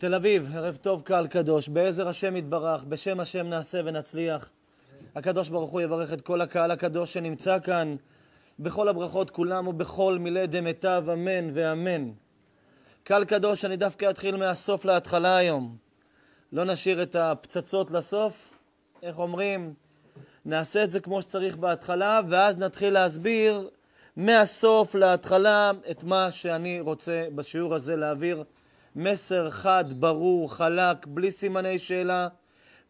תל אביב, ערב טוב קהל קדוש, בעזר השם יתברך, בשם השם נעשה ונצליח. הקדוש ברוך הוא יברך את כל הקהל הקדוש שנמצא כאן, בכל הברכות כולם ובכל מילי דמיטב, אמן ואמן. קהל קדוש, אני דווקא אתחיל מהסוף להתחלה היום. לא נשאיר את הפצצות לסוף, איך אומרים? נעשה את זה כמו שצריך בהתחלה, ואז נתחיל להסביר מהסוף להתחלה את מה שאני רוצה בשיעור הזה להעביר. מסר חד, ברור, חלק, בלי סימני שאלה,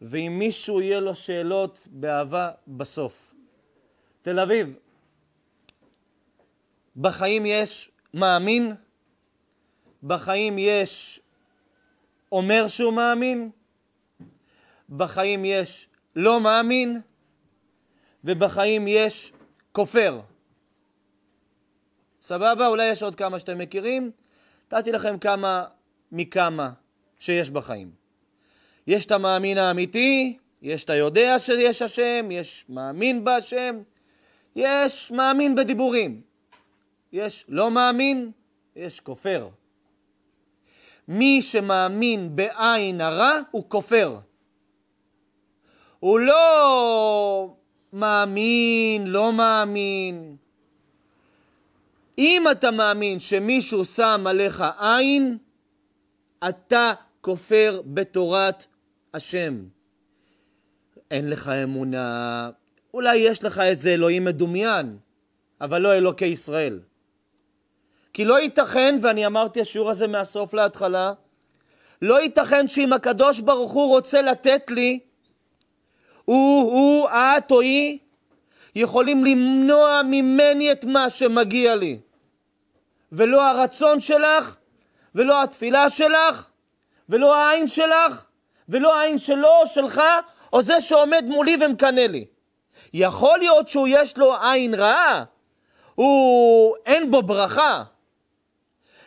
ואם מישהו יהיה לו שאלות, באהבה בסוף. תל אביב, בחיים יש מאמין, בחיים יש אומר שהוא מאמין, בחיים יש לא מאמין, ובחיים יש כופר. סבבה? אולי יש עוד כמה שאתם מכירים. נתתי לכם כמה מכמה שיש בחיים. יש את המאמין האמיתי, יש את היודע שיש השם, יש מאמין בהשם, יש מאמין בדיבורים, יש לא מאמין, יש כופר. מי שמאמין בעין הרע הוא כופר. הוא לא מאמין, לא מאמין. אם אתה מאמין שמישהו שם עליך עין, אתה כופר בתורת השם. אין לך אמונה, אולי יש לך איזה אלוהים מדומיין, אבל לא אלוקי ישראל. כי לא ייתכן, ואני אמרתי השיעור הזה מהסוף להתחלה, לא ייתכן שאם הקדוש ברוך הוא רוצה לתת לי, הוא, הוא, את או היא, יכולים למנוע ממני את מה שמגיע לי. ולא הרצון שלך ולא התפילה שלך, ולא העין שלך, ולא העין שלו, שלך, או זה שעומד מולי ומקנא לי. יכול להיות שהוא יש לו עין רעה, הוא אין בו ברכה.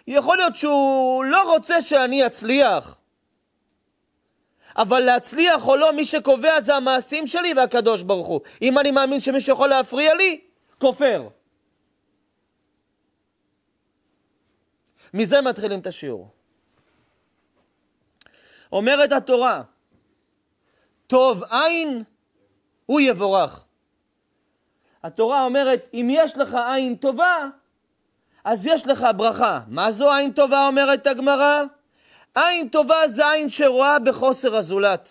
יכול להיות שהוא לא רוצה שאני אצליח. אבל להצליח או לא, מי שקובע זה המעשים שלי והקדוש ברוך הוא. אם אני מאמין שמישהו יכול להפריע לי, כופר. מזה מתחילים את השיעור. אומרת התורה, טוב עין, הוא יבורך. התורה אומרת, אם יש לך עין טובה, אז יש לך ברכה. מה זו עין טובה, אומרת הגמרא? עין טובה זה עין שרואה בחוסר הזולת.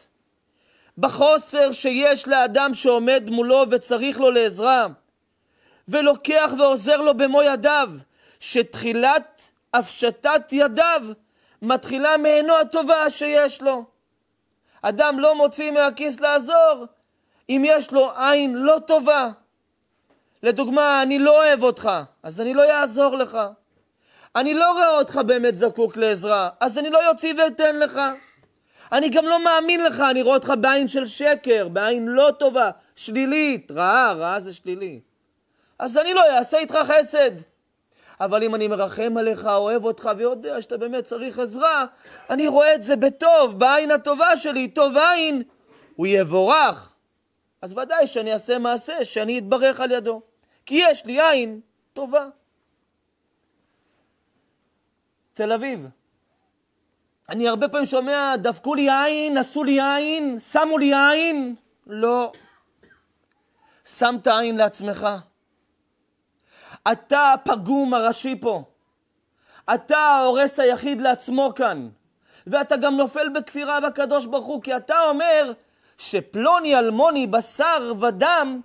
בחוסר שיש לאדם שעומד מולו וצריך לו לעזרה, ולוקח ועוזר לו במו ידיו, שתחילת הפשטת ידיו מתחילה מעינו הטובה שיש לו. אדם לא מוציא מהכיס לעזור אם יש לו עין לא טובה. לדוגמה, אני לא אוהב אותך, אז אני לא אעזור לך. אני לא רואה אותך באמת זקוק לעזרה, אז אני לא יוציא ואתן לך. אני גם לא מאמין לך, אני רואה אותך בעין של שקר, בעין לא טובה, שלילית, רעה, רעה זה שלילי. אז אני לא אעשה איתך חסד. אבל אם אני מרחם עליך, אוהב אותך ויודע שאתה באמת צריך עזרה, אני רואה את זה בטוב, בעין הטובה שלי, טוב עין, הוא יבורך. אז ודאי שאני אעשה מעשה, שאני אתברך על ידו. כי יש לי עין טובה. תל אביב. אני הרבה פעמים שומע, דפקו לי עין, עשו לי עין, שמו לי עין. לא. שמת עין לעצמך. אתה הפגום הראשי פה. אתה ההורס היחיד לעצמו כאן. ואתה גם נופל בכפירה בקדוש ברוך הוא, כי אתה אומר שפלוני אלמוני, בשר ודם,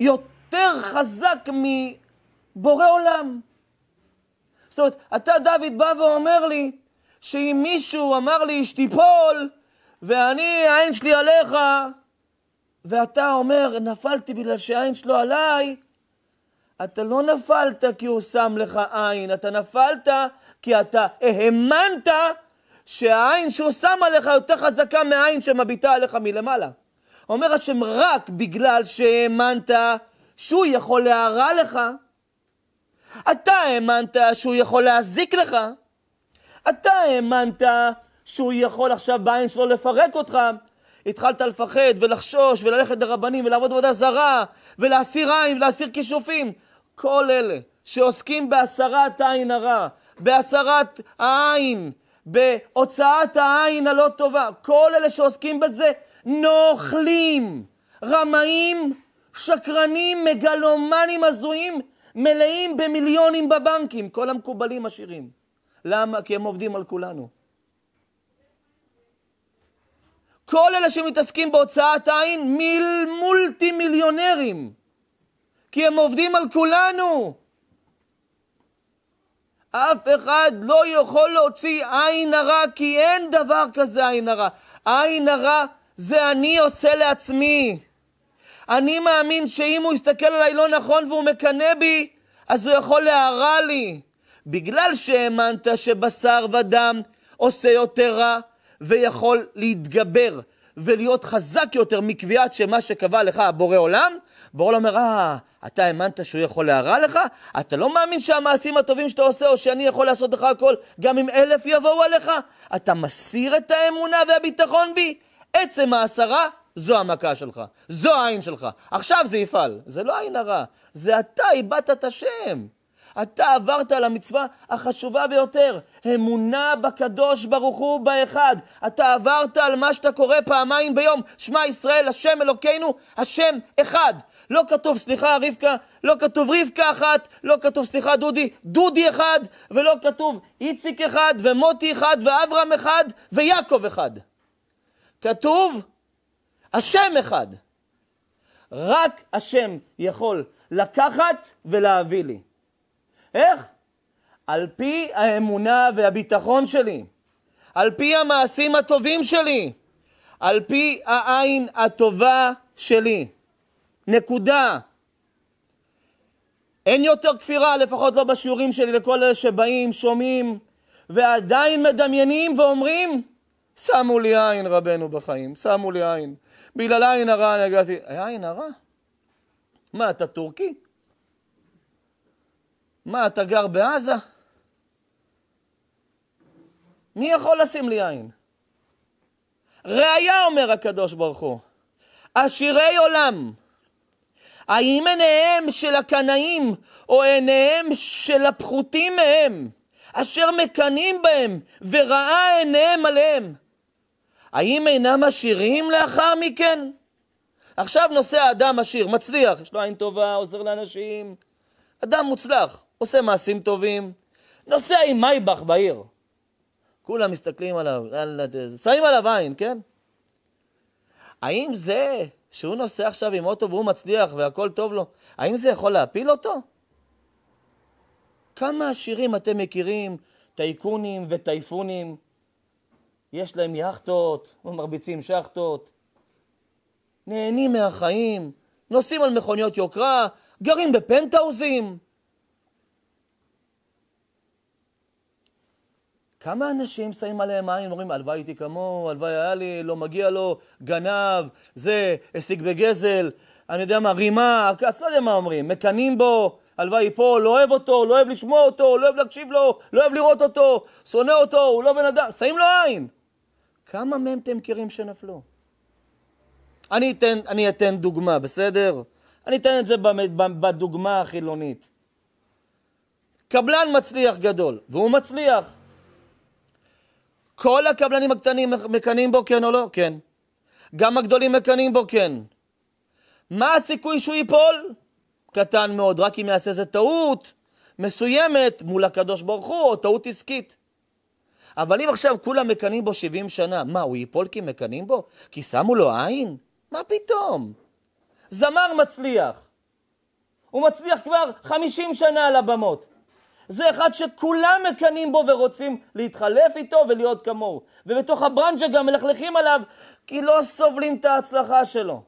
יותר חזק מבורא עולם. זאת אומרת, אתה, דוד, בא ואומר לי, שאם מישהו אמר לי, שתיפול, ואני, העין שלי עליך, ואתה אומר, נפלתי בגלל שהעין שלו עליי, אתה לא נפלת כי הוא שם לך עין, אתה נפלת כי אתה האמנת שהעין שהוא שם עליך יותר חזקה מהעין שמביטה עליך מלמעלה. אומר השם רק בגלל שהאמנת שהוא יכול להרע לך. אתה האמנת שהוא יכול להזיק לך. אתה האמנת שהוא יכול עכשיו בעין שלו לפרק אותך. התחלת לפחד ולחשוש וללכת לרבנים ולעבוד עבודה זרה ולהסיר עין ולהסיר כישופים. כל אלה שעוסקים בהסרת עין הרע, בהסרת העין, בהוצאת העין הלא טובה, כל אלה שעוסקים בזה נוכלים, רמאים, שקרנים, מגלומנים הזויים, מלאים במיליונים בבנקים, כל המקובלים עשירים. למה? כי הם עובדים על כולנו. כל אלה שמתעסקים בהוצאת עין מול מולטי מיליונרים. כי הם עובדים על כולנו. אף אחד לא יכול להוציא עין הרע, כי אין דבר כזה עין הרע. עין הרע זה אני עושה לעצמי. אני מאמין שאם הוא יסתכל עליי לא נכון והוא מקנא בי, אז הוא יכול להרע לי. בגלל שהאמנת שבשר ודם עושה יותר רע, ויכול להתגבר ולהיות חזק יותר מקביעת שמה שקבע לך הבורא עולם, בורא אומר, אה, אתה האמנת שהוא יכול להרע לך? אתה לא מאמין שהמעשים הטובים שאתה עושה, או שאני יכול לעשות לך הכל, גם אם אלף יבואו עליך? אתה מסיר את האמונה והביטחון בי? עצם העשרה, זו המכה שלך, זו העין שלך. עכשיו זה יפעל. זה לא עין הרע, זה אתה איבדת את השם. אתה עברת על המצווה החשובה ביותר, אמונה בקדוש ברוך הוא באחד. אתה עברת על מה שאתה קורא פעמיים ביום, שמע ישראל, השם אלוקינו, השם אחד. לא כתוב, סליחה, רבקה, לא כתוב רבקה אחת, לא כתוב, סליחה, דודי, דודי אחד, ולא כתוב איציק אחד, ומוטי אחד, ואברהם אחד, ויעקב אחד. כתוב השם אחד. רק השם יכול לקחת ולהביא לי. איך? על פי האמונה והביטחון שלי, על פי המעשים הטובים שלי, על פי העין הטובה שלי. נקודה. אין יותר כפירה, לפחות לא בשיעורים שלי, לכל אלה שבאים, שומעים, ועדיין מדמיינים ואומרים, שמו לי עין רבנו בחיים, שמו לי עין. בגלל עין הרע אני הגעתי, עין הרע? מה, אתה טורקי? מה, אתה גר בעזה? מי יכול לשים לי עין? ראיה, אומר הקדוש ברוך הוא, עשירי עולם. האם עיניהם של הקנאים, או עיניהם של הפחותים מהם, אשר מקנאים בהם, וראה עיניהם עליהם, האם אינם עשירים לאחר מכן? עכשיו נוסע אדם עשיר, מצליח, יש לו עין טובה, עוזר לאנשים. אדם מוצלח, עושה מעשים טובים, נוסע עם מייבך בעיר. כולם מסתכלים עליו, שמים עליו עין, כן? האם זה שהוא נוסע עכשיו עם אוטו והוא מצליח והכל טוב לו, האם זה יכול להפיל אותו? כמה עשירים אתם מכירים, טייקונים וטייפונים, יש להם יאכטות, מרביצים שחטות, נהנים מהחיים, נוסעים על מכוניות יוקרה, גרים בפנטהאוזים. כמה אנשים שמים עליהם עין, אומרים, הלוואי הייתי כמוהו, הלוואי היה לי, לא מגיע לו, גנב, זה, השיג בגזל, אני יודע מה, רימה, אז לא יודע מה אומרים, מקנאים בו, הלוואי ייפול, לא אוהב אותו, לא אוהב לשמוע אותו, לא אוהב להקשיב לו, לא אוהב לראות אותו, שונא אותו, הוא לא בן אדם, שמים לו עין. כמה מהם אתם מכירים שנפלו? אני אתן, אני אתן דוגמה, בסדר? אני אתן את זה בדוגמה החילונית. קבלן מצליח גדול, והוא מצליח. כל הקבלנים הקטנים מקנאים בו, כן או לא? כן. גם הגדולים מקנאים בו, כן. מה הסיכוי שהוא ייפול? קטן מאוד, רק אם יעשה איזה טעות מסוימת מול הקדוש ברוך הוא, או טעות עסקית. אבל אם עכשיו כולם מקנאים בו 70 שנה, מה, הוא ייפול כי מקנאים בו? כי שמו לו עין? מה פתאום? זמר מצליח. הוא מצליח כבר 50 שנה על הבמות. זה אחד שכולם מקנאים בו ורוצים להתחלף איתו ולהיות כמוהו. ובתוך הברנג'ה גם מלכלכים עליו, כי לא סובלים את ההצלחה שלו.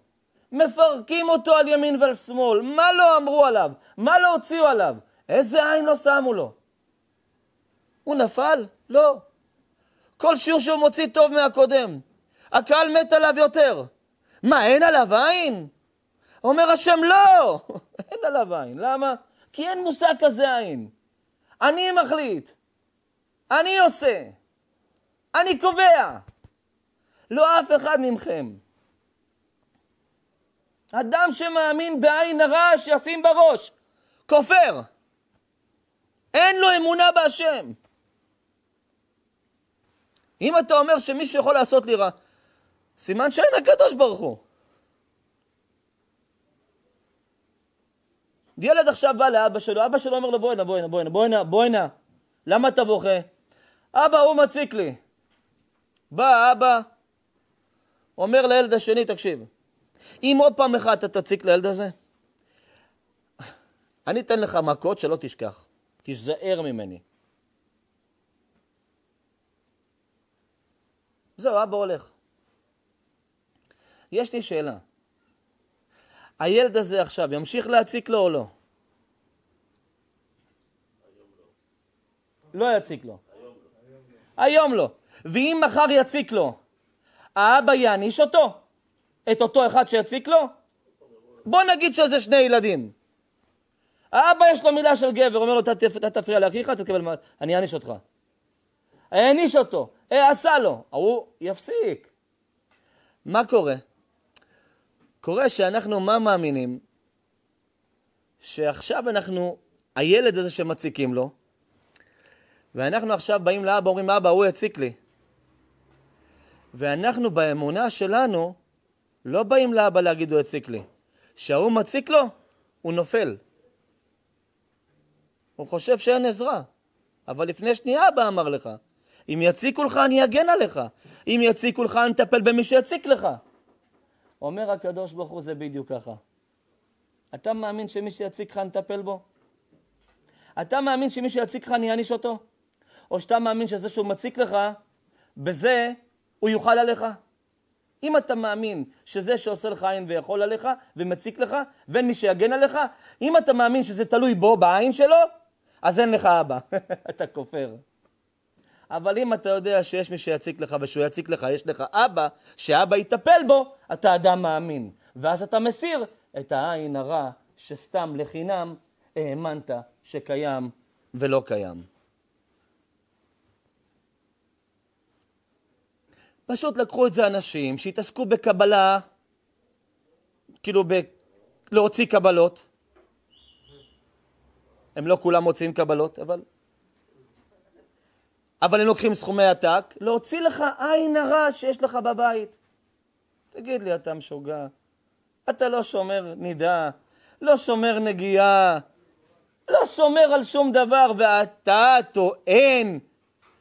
מפרקים אותו על ימין ועל שמאל, מה לא אמרו עליו? מה לא הוציאו עליו? איזה עין לא שמו לו? הוא נפל? לא. כל שיעור שהוא מוציא טוב מהקודם. הקהל מת עליו יותר. מה, אין עליו עין? אומר השם, לא! אין עליו עין. למה? כי אין מושג כזה עין. אני מחליט, אני עושה, אני קובע, לא אף אחד מכם. אדם שמאמין בעין הרע, שישים בראש, כופר. אין לו אמונה בהשם. אם אתה אומר שמישהו יכול לעשות לי רע, סימן שאין הקדוש ברוך הוא. ילד עכשיו בא לאבא שלו, אבא שלו אומר לו בוא הנה, בוא הנה, בוא הנה, בוא הנה, בוא הנה, למה אתה בוכה? אבא, הוא מציק לי. בא אבא, אומר לילד השני, תקשיב, אם עוד פעם אחת אתה תציק לילד הזה, אני אתן לך מכות שלא תשכח, תיזהר ממני. זהו, אבא הולך. יש לי שאלה, הילד הזה עכשיו ימשיך להציק לו או לא? לא יציק לו. היום לא. ואם מחר יציק לו, האבא יעניש אותו? את אותו אחד שיציק לו? בוא נגיד שזה שני ילדים. האבא יש לו מילה של גבר, אומר לו, אתה תפריע לאחיך, אתה תקבל... מה, אני אעניש אותך. העניש אותו, אה, עשה לו, ההוא יפסיק. מה קורה? קורה שאנחנו מה מאמינים? שעכשיו אנחנו, הילד הזה שמציקים לו, ואנחנו עכשיו באים לאבא, אומרים, אבא, הוא יציק לי. ואנחנו באמונה שלנו לא באים לאבא להגיד, הוא יציק לי. כשהוא מציק לו, הוא נופל. הוא חושב שאין עזרה. אבל לפני שנייה אבא אמר לך, אם יציקו לך, אני אגן עליך. אם יציקו לך, אני אטפל במי שיציק לך. אומר הקדוש ברוך הוא זה בדיוק ככה. אתה מאמין שמי שיציג לך נטפל בו? אתה מאמין שמי שיציג לך אני אעניש אותו? או שאתה מאמין שזה שהוא מציק לך, בזה הוא יוכל עליך? אם אתה מאמין שזה שעושה לך עין ויכול עליך ומציק לך ואין מי שיגן עליך, אם אתה מאמין שזה תלוי בו, בעין שלו, אז אין לך אבא, אתה כופר. אבל אם אתה יודע שיש מי שיציק לך ושהוא יציק לך, יש לך אבא, שאבא יטפל בו, אתה אדם מאמין. ואז אתה מסיר את העין הרע שסתם לחינם האמנת שקיים ולא קיים. פשוט לקחו את זה אנשים שהתעסקו בקבלה, כאילו ב... להוציא קבלות. הם לא כולם מוציאים קבלות, אבל אבל הם לוקחים סכומי עתק, להוציא לך עין הרע שיש לך בבית. תגיד לי, אתה משוגע, אתה לא שומר נידה, לא שומר נגיעה, לא שומר על שום דבר, ואתה טוען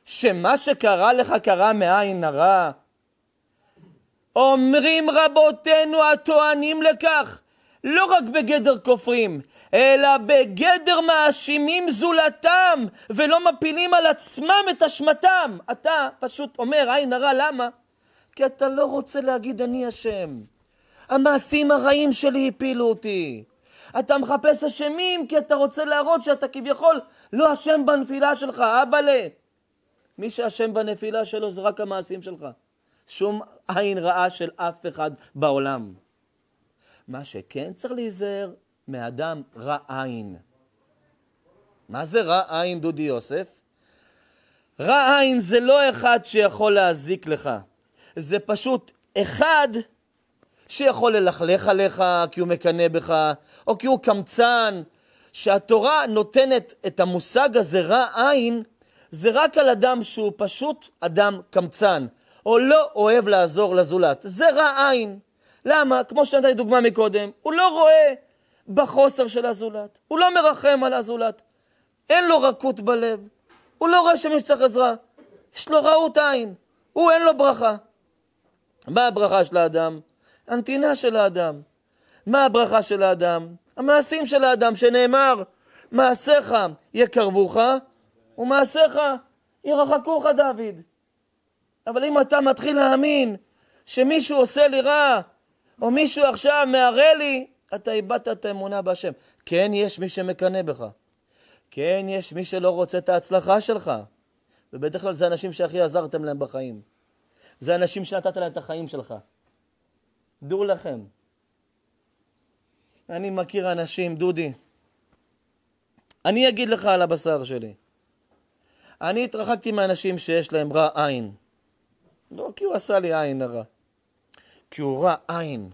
שמה שקרה לך קרה מעין הרע. אומרים רבותינו הטוענים לכך, לא רק בגדר כופרים, אלא בגדר מאשימים זולתם, ולא מפילים על עצמם את אשמתם. אתה פשוט אומר, עין הרע, למה? כי אתה לא רוצה להגיד אני אשם. המעשים הרעים שלי הפילו אותי. אתה מחפש אשמים כי אתה רוצה להראות שאתה כביכול לא אשם בנפילה שלך, אבאלה. מי שאשם בנפילה שלו זה רק המעשים שלך. שום עין רעה של אף אחד בעולם. מה שכן צריך להיזהר מאדם רע עין. מה זה רע עין, דודי יוסף? רע עין זה לא אחד שיכול להזיק לך, זה פשוט אחד שיכול ללכלך עליך כי הוא מקנא בך, או כי הוא קמצן. שהתורה נותנת את המושג הזה, רע עין, זה רק על אדם שהוא פשוט אדם קמצן, או לא אוהב לעזור לזולת. זה רע עין. למה? כמו שנתתי דוגמה מקודם, הוא לא רואה בחוסר של הזולת, הוא לא מרחם על הזולת, אין לו רכות בלב, הוא לא רואה שמי שצריך עזרה, יש לו רעות עין, הוא אין לו ברכה. מה הברכה של האדם? הנתינה של האדם. מה הברכה של האדם? המעשים של האדם, שנאמר, מעשיך יקרבוך ומעשיך ירחקוך, דוד. אבל אם אתה מתחיל להאמין שמישהו עושה לי רע, או מישהו עכשיו מערה לי, אתה איבדת את האמונה בהשם. כן, יש מי שמקנא בך. כן, יש מי שלא רוצה את ההצלחה שלך. ובדרך כלל זה אנשים שהכי עזרתם להם בחיים. זה אנשים שנתת להם את החיים שלך. דעו לכם. אני מכיר אנשים, דודי. אני אגיד לך על הבשר שלי. אני התרחקתי מאנשים שיש להם רע עין. לא כי הוא עשה לי עין הרע. כי הוא רע עין.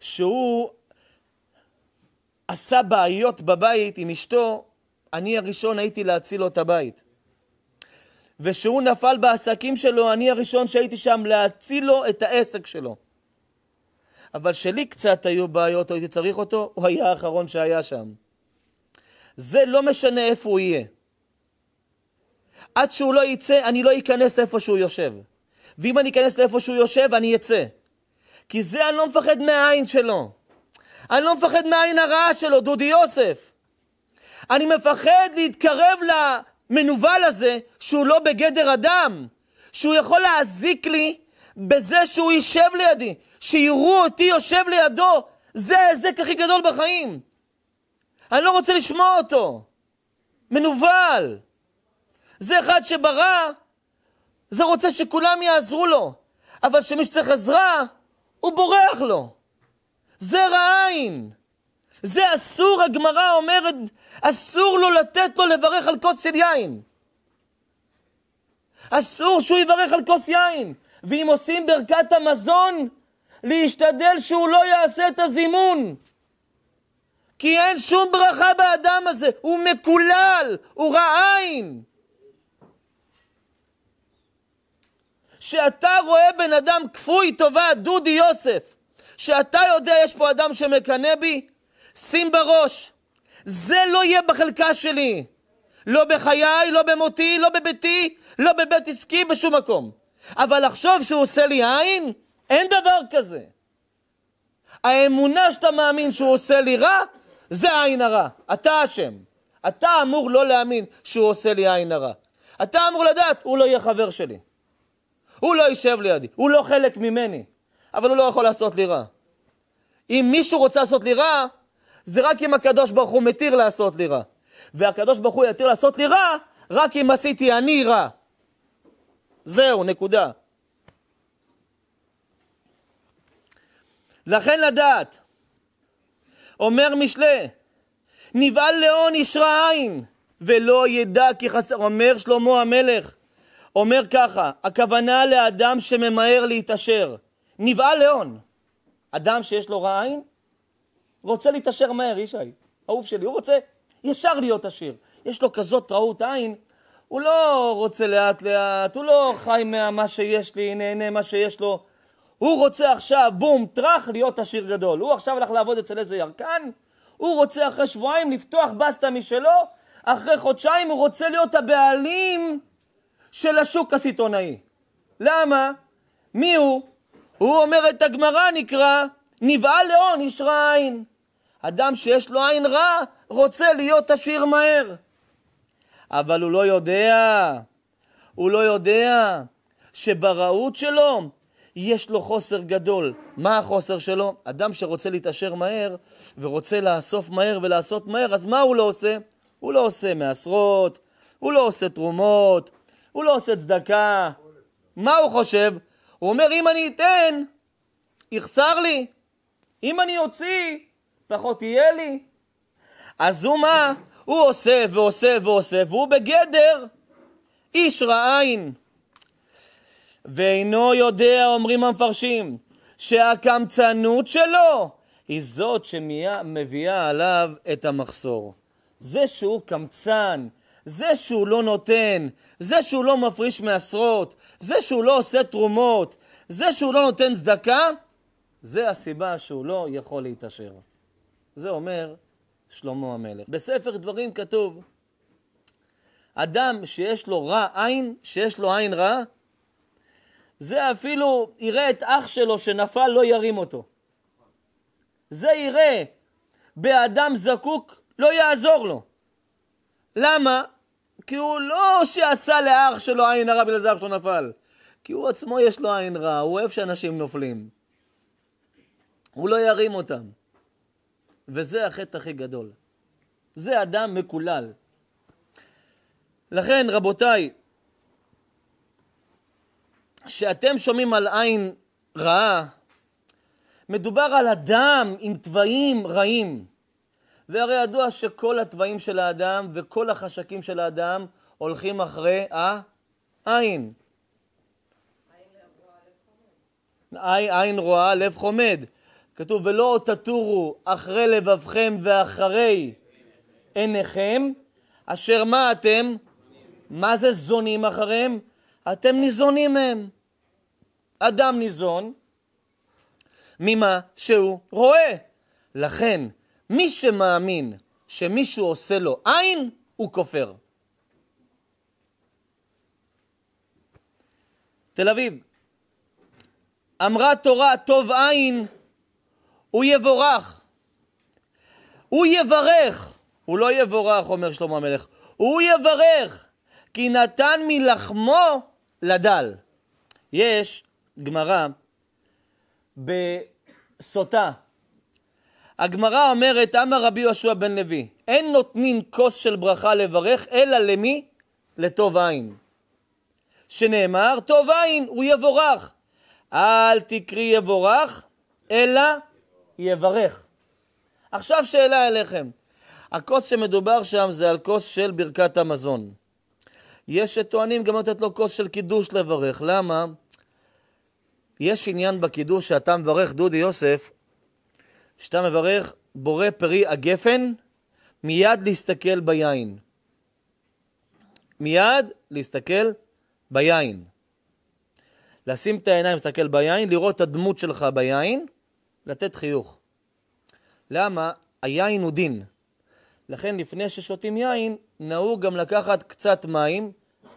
שהוא עשה בעיות בבית עם אשתו, אני הראשון הייתי להציל לו את הבית. ושהוא נפל בעסקים שלו, אני הראשון שהייתי שם להציל לו את העסק שלו. אבל שלי קצת היו בעיות, או הייתי צריך אותו, הוא היה האחרון שהיה שם. זה לא משנה איפה הוא יהיה. עד שהוא לא יצא, אני לא אכנס לאיפה שהוא יושב. ואם אני אכנס לאיפה שהוא יושב, אני אצא. כי זה אני לא מפחד מהעין שלו. אני לא מפחד מהעין הרעה שלו, דודי יוסף. אני מפחד להתקרב למנוול הזה שהוא לא בגדר אדם, שהוא יכול להזיק לי בזה שהוא יישב לידי, שיראו אותי יושב לידו, זה ההיזק הכי גדול בחיים. אני לא רוצה לשמוע אותו. מנוול. זה אחד שברא, זה רוצה שכולם יעזרו לו, אבל שמי שצריך עזרה, הוא בורח לו. זרע עין. זה אסור, הגמרא אומרת, אסור לו לתת לו לברך על כוס של יין. אסור שהוא יברך על כוס יין. ואם עושים ברכת המזון, להשתדל שהוא לא יעשה את הזימון. כי אין שום ברכה באדם הזה, הוא מקולל, הוא רע עין. שאתה רואה בן אדם כפוי טובה, דודי יוסף, שאתה יודע יש פה אדם שמקנא בי, שים בראש, זה לא יהיה בחלקה שלי. לא בחיי, לא במותי, לא בביתי, לא בבית עסקי, בשום מקום. אבל לחשוב שהוא עושה לי עין? אין דבר כזה. האמונה שאתה מאמין שהוא עושה לי רע, זה עין הרע. אתה אשם. אתה אמור לא להאמין שהוא עושה לי עין הרע. אתה אמור לדעת, הוא לא יהיה חבר שלי. הוא לא יישב לידי, הוא לא חלק ממני, אבל הוא לא יכול לעשות לי רע. אם מישהו רוצה לעשות לי רע, זה רק אם הקדוש ברוך הוא מתיר לעשות לי רע. והקדוש ברוך הוא יתיר לעשות לי רע, רק אם עשיתי אני רע. זהו, נקודה. לכן לדעת, אומר משלי, נבעל לאון איש רע עין, ולא ידע כי חסר, אומר שלמה המלך, אומר ככה, הכוונה לאדם שממהר להתעשר, נבעל להון. אדם שיש לו רע עין, רוצה להתעשר מהר, ישי, אהוב שלי, הוא רוצה ישר להיות עשיר. יש לו כזאת רעות עין, הוא לא רוצה לאט לאט, הוא לא חי ממה שיש לי, נהנה מה שיש לו. הוא רוצה עכשיו, בום, טראח, להיות עשיר גדול. הוא עכשיו הלך לעבוד אצל איזה ירקן, הוא רוצה אחרי שבועיים לפתוח בסטה משלו, אחרי חודשיים הוא רוצה להיות הבעלים של השוק הסיטונאי. למה? מי הוא? הוא אומר את הגמרא נקרא, נבעל לאון איש רע עין. אדם שיש לו עין רע רוצה להיות עשיר מהר. אבל הוא לא יודע, הוא לא יודע שברעות שלו יש לו חוסר גדול. מה החוסר שלו? אדם שרוצה להתעשר מהר ורוצה לאסוף מהר ולעשות מהר, אז מה הוא לא עושה? הוא לא עושה מעשרות, הוא לא עושה תרומות, הוא לא עושה צדקה. מה הוא חושב? הוא אומר, אם אני אתן, יחסר לי. אם אני אוציא, פחות יהיה לי. אז הוא מה? הוא עושה ועושה ועושה, והוא בגדר איש רע עין. ואינו יודע, אומרים המפרשים, שהקמצנות שלו היא זאת שמביאה עליו את המחסור. זה שהוא קמצן, זה שהוא לא נותן, זה שהוא לא מפריש מעשרות, זה שהוא לא עושה תרומות, זה שהוא לא נותן צדקה, זה הסיבה שהוא לא יכול להתעשר. זה אומר שלמה המלך. בספר דברים כתוב, אדם שיש לו רע עין, שיש לו עין רע, זה אפילו יראה את אח שלו שנפל, לא ירים אותו. זה יראה באדם זקוק, לא יעזור לו. למה? כי הוא לא שעשה לאח שלו עין הרע בגלל זה אח שלו נפל. כי הוא עצמו יש לו עין רע, הוא אוהב שאנשים נופלים. הוא לא ירים אותם. וזה החטא הכי גדול. זה אדם מקולל. לכן, רבותיי, כשאתם שומעים על עין רעה, מדובר על אדם עם תוואים רעים. והרי ידוע שכל התוואים של האדם וכל החשקים של האדם הולכים אחרי העין. עין רואה לב חומד. כתוב, ולא תטורו אחרי לבבכם ואחרי עיניכם, אשר מה אתם? מה זה זונים אחריהם? אתם ניזונים מהם. אדם ניזון ממה שהוא רואה. לכן, מי שמאמין שמישהו עושה לו עין, הוא כופר. תל אביב, אמרה תורה טוב עין, הוא יבורך. הוא יברך, הוא לא יבורך, אומר שלמה המלך, הוא יברך, כי נתן מלחמו לדל. יש גמרא בסוטה, הגמרא אומרת, אמר רבי יהושע בן לוי, אין נותנים כוס של ברכה לברך, אלא למי? לטוב עין. שנאמר, טוב עין, הוא יבורך. אל תקרי יבורך, אלא יברך. עכשיו שאלה אליכם. הכוס שמדובר שם זה על כוס של ברכת המזון. יש שטוענים גם לתת לו כוס של קידוש לברך. למה? יש עניין בקידוש שאתה מברך, דודי יוסף, כשאתה מברך, בורא פרי הגפן, מיד להסתכל ביין. מיד להסתכל ביין. לשים את העיניים, להסתכל ביין, לראות את הדמות שלך ביין, לתת חיוך. למה? היין הוא דין. לכן לפני ששותים יין, נהוג גם לקחת קצת מים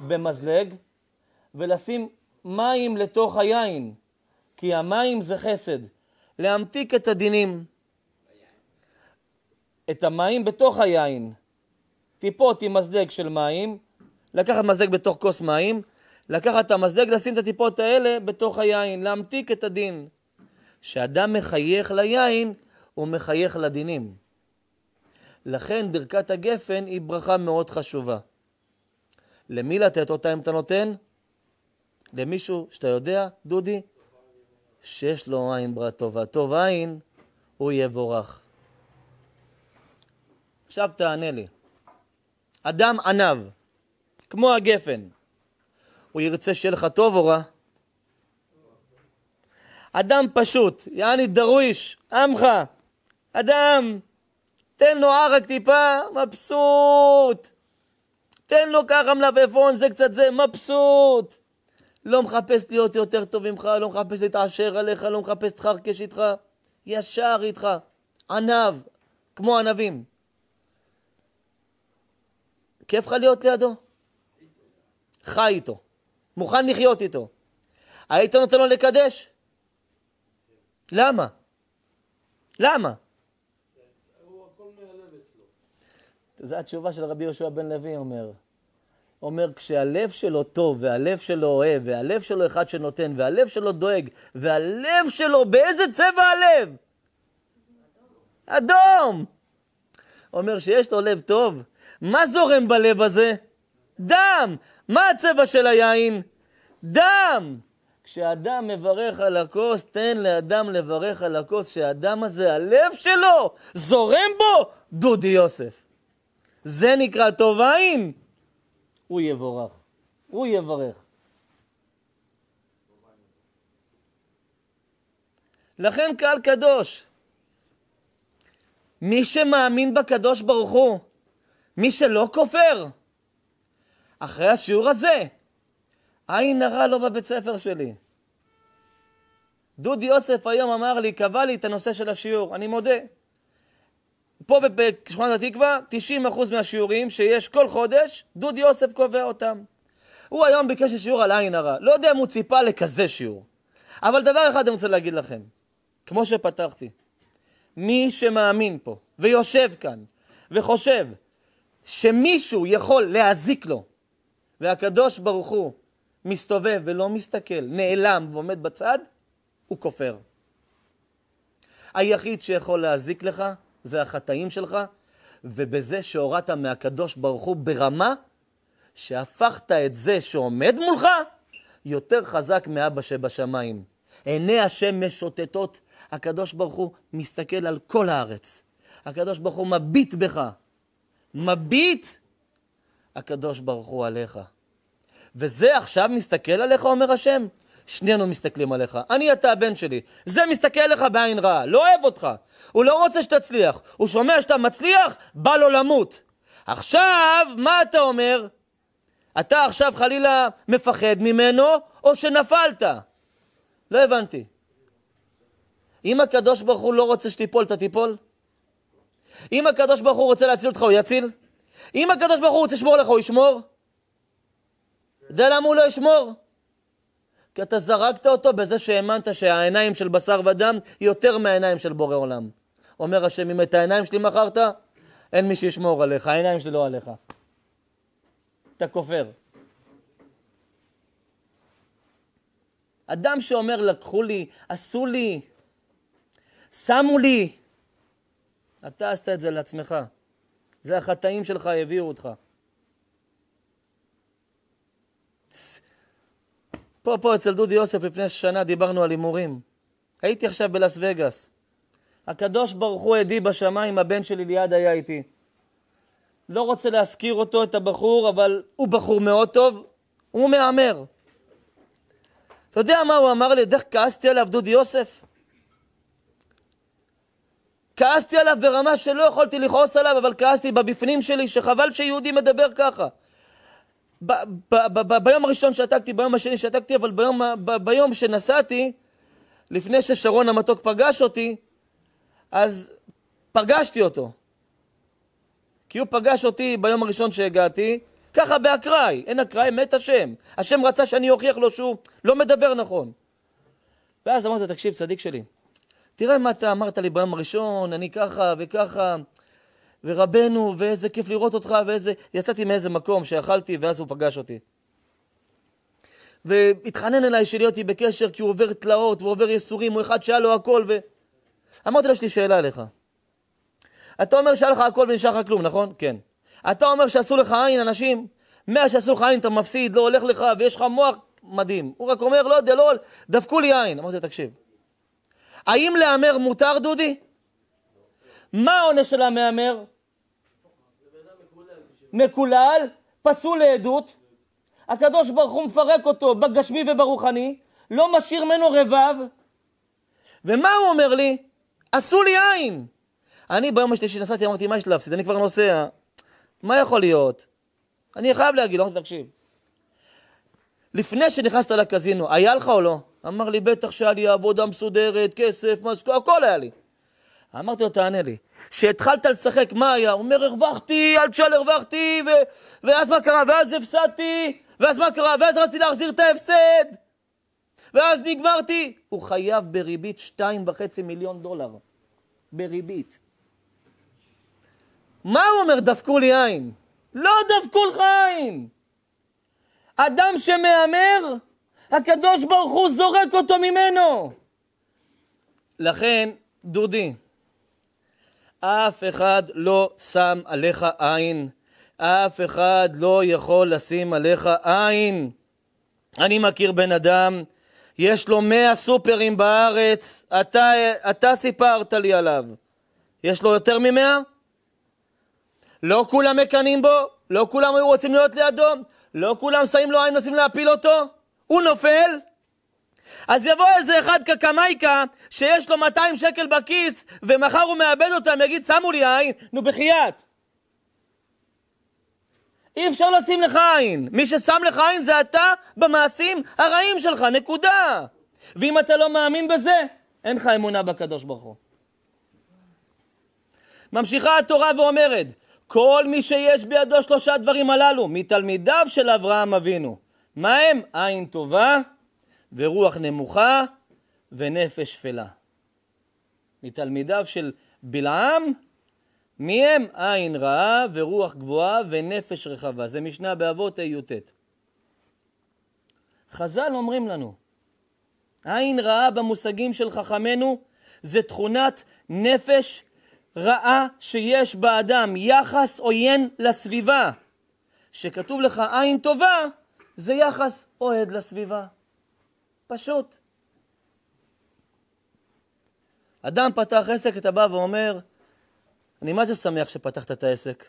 במזלג ולשים מים לתוך היין, כי המים זה חסד. להמתיק את הדינים. את המים בתוך היין. טיפות עם מזדג של מים, לקחת מזדג בתוך כוס מים, לקחת את המזדג, לשים את הטיפות האלה בתוך היין, להמתיק את הדין. כשאדם מחייך ליין, הוא מחייך לדינים. לכן ברכת הגפן היא ברכה מאוד חשובה. למי לתת אותה אם אתה נותן? למישהו שאתה יודע, דודי, שיש לו עין ברא טובה. טוב עין, הוא יבורך. עכשיו תענה לי. אדם עניו, כמו הגפן, הוא ירצה שיהיה לך טוב או רע? אדם פשוט, יעני דרוויש, עמך, אדם, תן לו ערק טיפה, מבסוט. תן לו ככה מלפפון, זה קצת זה, מבסוט. לא מחפש להיות יותר טוב ממך, לא מחפש להתעשר עליך, לא מחפש להתחרקש איתך, ישר איתך. עניו, כמו ענבים. כיף לך להיות לידו? חי איתו, מוכן לחיות איתו. היית נותן לו לקדש? למה? למה? זו התשובה של רבי יהושע בן לוי אומר. אומר, כשהלב שלו טוב, והלב שלו אוהב, והלב שלו אחד שנותן, והלב שלו דואג, והלב שלו, באיזה צבע הלב? אדום. אדום. אומר שיש לו לב טוב, מה זורם בלב הזה? דם. מה הצבע של היין? דם. כשאדם מברך על הכוס, תן לאדם לברך על הכוס, שהאדם הזה, הלב שלו, זורם בו, דודי יוסף. זה נקרא טוב עין. הוא יבורך. הוא יברך. לכן קהל קדוש, מי שמאמין בקדוש ברוך הוא, מי שלא כופר, אחרי השיעור הזה, עין הרע לא בבית ספר שלי. דודי יוסף היום אמר לי, קבע לי את הנושא של השיעור, אני מודה. פה בשכונת התקווה, 90% מהשיעורים שיש כל חודש, דודי יוסף קובע אותם. הוא היום ביקש שיעור על עין הרע. לא יודע אם הוא ציפה לכזה שיעור. אבל דבר אחד אני רוצה להגיד לכם, כמו שפתחתי, מי שמאמין פה, ויושב כאן, וחושב שמישהו יכול להזיק לו, והקדוש ברוך הוא מסתובב ולא מסתכל, נעלם ועומד בצד, הוא כופר. היחיד שיכול להזיק לך זה החטאים שלך, ובזה שהורדת מהקדוש ברוך הוא ברמה שהפכת את זה שעומד מולך יותר חזק מאבא שבשמיים. עיני השם משוטטות, הקדוש ברוך הוא מסתכל על כל הארץ. הקדוש ברוך הוא מביט בך, מביט הקדוש ברוך הוא עליך. וזה עכשיו מסתכל עליך, אומר השם? שנינו מסתכלים עליך. אני, אתה הבן שלי. זה מסתכל עליך בעין רעה, לא אוהב אותך. הוא לא רוצה שתצליח. הוא שומע שאתה מצליח, בא לו למות. עכשיו, מה אתה אומר? אתה עכשיו חלילה מפחד ממנו, או שנפלת? לא הבנתי. אם הקדוש ברוך הוא לא רוצה שתיפול, אתה תיפול? אם הקדוש ברוך הוא רוצה להציל אותך, הוא יציל? אם הקדוש ברוך הוא רוצה לשמור לך, הוא ישמור? יודע למה הוא לא ישמור? כי אתה זרקת אותו בזה שהאמנת שהעיניים של בשר ודם יותר מהעיניים של בורא עולם. אומר השם, אם את העיניים שלי מכרת, אין מי שישמור עליך, העיניים שלי לא עליך. אתה כופר. אדם שאומר, לקחו לי, עשו לי, שמו לי, אתה עשת את זה לעצמך. זה החטאים שלך העבירו אותך. פה, פה, אצל דודי יוסף לפני שנה דיברנו על הימורים. הייתי עכשיו בלאס וגאס. הקדוש ברוך הוא עדי בשמיים, הבן שלי ליד היה איתי. לא רוצה להזכיר אותו, את הבחור, אבל הוא בחור מאוד טוב, הוא מהמר. אתה יודע מה הוא אמר לי? איך כעסתי עליו, דודי יוסף? כעסתי עליו ברמה שלא יכולתי לכעוס עליו, אבל כעסתי בבפנים שלי, שחבל שיהודי מדבר ככה. ב- ב- ב- ביום הראשון שתקתי, ביום השני שתקתי, אבל ביום, ביום שנסעתי, לפני ששרון המתוק פגש אותי, אז פגשתי אותו. כי הוא פגש אותי ביום הראשון שהגעתי, ככה באקראי, אין אקראי, מת השם. השם רצה שאני אוכיח לו שהוא לא מדבר נכון. ואז אמרתי, תקשיב, צדיק שלי, תראה מה אתה אמרת לי ביום הראשון, אני ככה וככה, ורבנו, ואיזה כיף לראות אותך, ואיזה... יצאתי מאיזה מקום שאכלתי, ואז הוא פגש אותי. והתחנן אליי שלהיות איתי בקשר, כי הוא עובר תלאות ועובר ייסורים, הוא אחד שהיה לו הכל, ו... אמרתי לו, יש לי שאלה אליך. אתה אומר שהיה לך הכל ונשאר לך כלום, נכון? כן. אתה אומר שעשו לך עין, אנשים, מאז שעשו לך עין אתה מפסיד, לא הולך לך, ויש לך מוח מדהים. הוא רק אומר, לא יודע, לא, דפקו לי עין. אמרתי לו, תקשיב, האם להמר מותר, דודי? מה העונש של המהמר? מקולל, פסול לעדות, הקדוש ברוך הוא מפרק אותו בגשמי וברוחני, לא משאיר ממנו רבב, ומה הוא אומר לי? עשו לי עין. אני ביום השלישי נסעתי, אמרתי, מה יש להפסיד? אני כבר נוסע. מה יכול להיות? אני חייב להגיד, אמרתי, לא, תקשיב, לפני שנכנסת לקזינו, היה לך או לא? אמר לי, בטח שהיה לי עבודה מסודרת, כסף, משקו, הכל היה לי. אמרתי לו, תענה לי. כשהתחלת לשחק, מה היה? הוא אומר, הרווחתי, אל תשאל, הרווחתי, ו... ואז מה קרה? ואז הפסדתי, ואז מה קרה? ואז רציתי להחזיר את ההפסד, ואז נגמרתי. הוא חייב בריבית 2.5 מיליון דולר. בריבית. מה הוא אומר? דפקו לי עין. לא דפקו לך עין! אדם שמהמר, הקדוש ברוך הוא זורק אותו ממנו. לכן, דודי, אף אחד לא שם עליך עין, אף אחד לא יכול לשים עליך עין. אני מכיר בן אדם, יש לו מאה סופרים בארץ, אתה, אתה סיפרת לי עליו. יש לו יותר ממאה? לא כולם מקנאים בו, לא כולם היו רוצים להיות לידו, לא כולם שמים לו עין, מנסים להפיל אותו? הוא נופל? אז יבוא איזה אחד קקמייקה, שיש לו 200 שקל בכיס, ומחר הוא מאבד אותם, יגיד, שמו לי עין, נו בחייאת. אי אפשר לשים לך עין. מי ששם לך עין זה אתה במעשים הרעים שלך, נקודה. ואם אתה לא מאמין בזה, אין לך אמונה בקדוש ברוך הוא. ממשיכה התורה ואומרת, כל מי שיש בידו שלושה דברים הללו, מתלמידיו של אברהם אבינו. מה הם? עין טובה ורוח נמוכה ונפש שפלה. מתלמידיו של בלעם, מי הם? עין רעה ורוח גבוהה ונפש רחבה. זה משנה באבות י"ט. חז"ל אומרים לנו, עין רעה במושגים של חכמינו זה תכונת נפש ראה שיש באדם, יחס עוין לסביבה. שכתוב לך עין טובה, זה יחס אוהד לסביבה. פשוט. אדם פתח עסק, אתה בא ואומר, אני מה זה שמח שפתחת את העסק.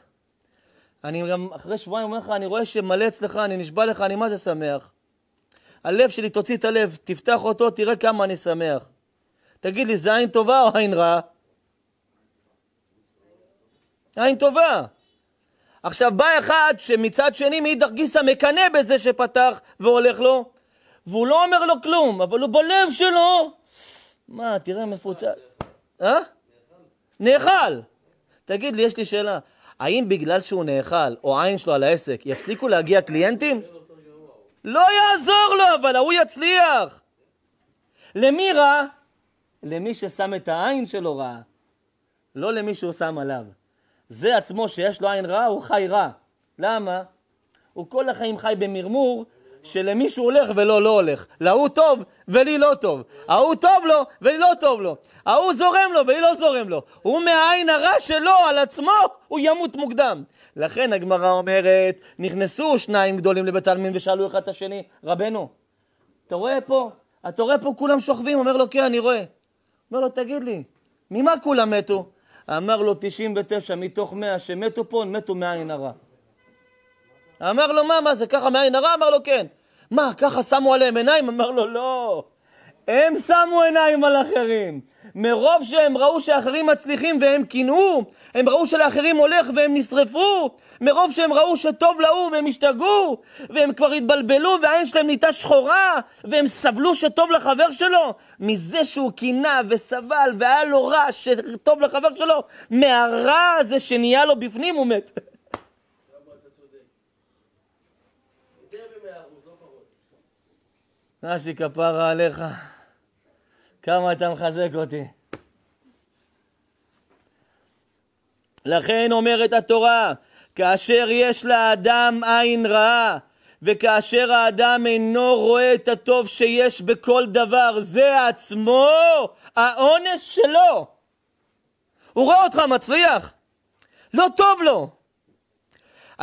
אני גם אחרי שבועיים אומר לך, אני רואה שמלא אצלך, אני נשבע לך, אני מה זה שמח. הלב שלי, תוציא את הלב, תפתח אותו, תראה כמה אני שמח. תגיד לי, זה עין טובה או עין רעה? עין טובה. עכשיו בא אחד שמצד שני מאידך גיסא מקנא בזה שפתח והולך לו, והוא לא אומר לו כלום, אבל הוא בלב שלו, מה, תראה מפוצץ. אה? נאכל. תגיד לי, יש לי שאלה, האם בגלל שהוא נאכל, או העין שלו על העסק, יפסיקו להגיע קליינטים? לא יעזור לו, אבל ההוא יצליח. למי רע? למי ששם את העין שלו רע, לא למי שהוא שם עליו. זה עצמו שיש לו עין רעה, הוא חי רע. למה? הוא כל החיים חי במרמור שלמישהו הולך ולא לא הולך. להוא טוב ולי לא טוב. ההוא טוב לו ולי לא טוב לו. ההוא זורם לו ולי לא זורם לו. הוא מהעין הרע שלו על עצמו, הוא ימות מוקדם. לכן הגמרא אומרת, נכנסו שניים גדולים לבית העלמין ושאלו אחד את השני, רבנו, אתה רואה פה? אתה רואה פה כולם שוכבים? אומר לו, כן, אני רואה. אומר לו, תגיד לי, ממה כולם מתו? אמר לו 99 מתוך 100 שמתו פה, מתו מעין הרע. אמר לו, מה, מה זה ככה מעין הרע? אמר לו, כן. מה, ככה שמו עליהם עיניים? אמר לו, לא. הם שמו עיניים על אחרים. מרוב שהם ראו שאחרים מצליחים והם קינאו, הם ראו שלאחרים הולך והם נשרפו, מרוב שהם ראו שטוב להוא והם השתגעו, והם כבר התבלבלו והעין שלהם נהייתה שחורה, והם סבלו שטוב לחבר שלו, מזה שהוא קינא וסבל והיה לו רע שטוב לחבר שלו, מהרע הזה שנהיה לו בפנים הוא מת. לא רש"י כפרה עליך. כמה אתה מחזק אותי. לכן אומרת התורה, כאשר יש לאדם עין רעה, וכאשר האדם אינו רואה את הטוב שיש בכל דבר, זה עצמו האונס שלו. הוא רואה אותך מצליח, לא טוב לו.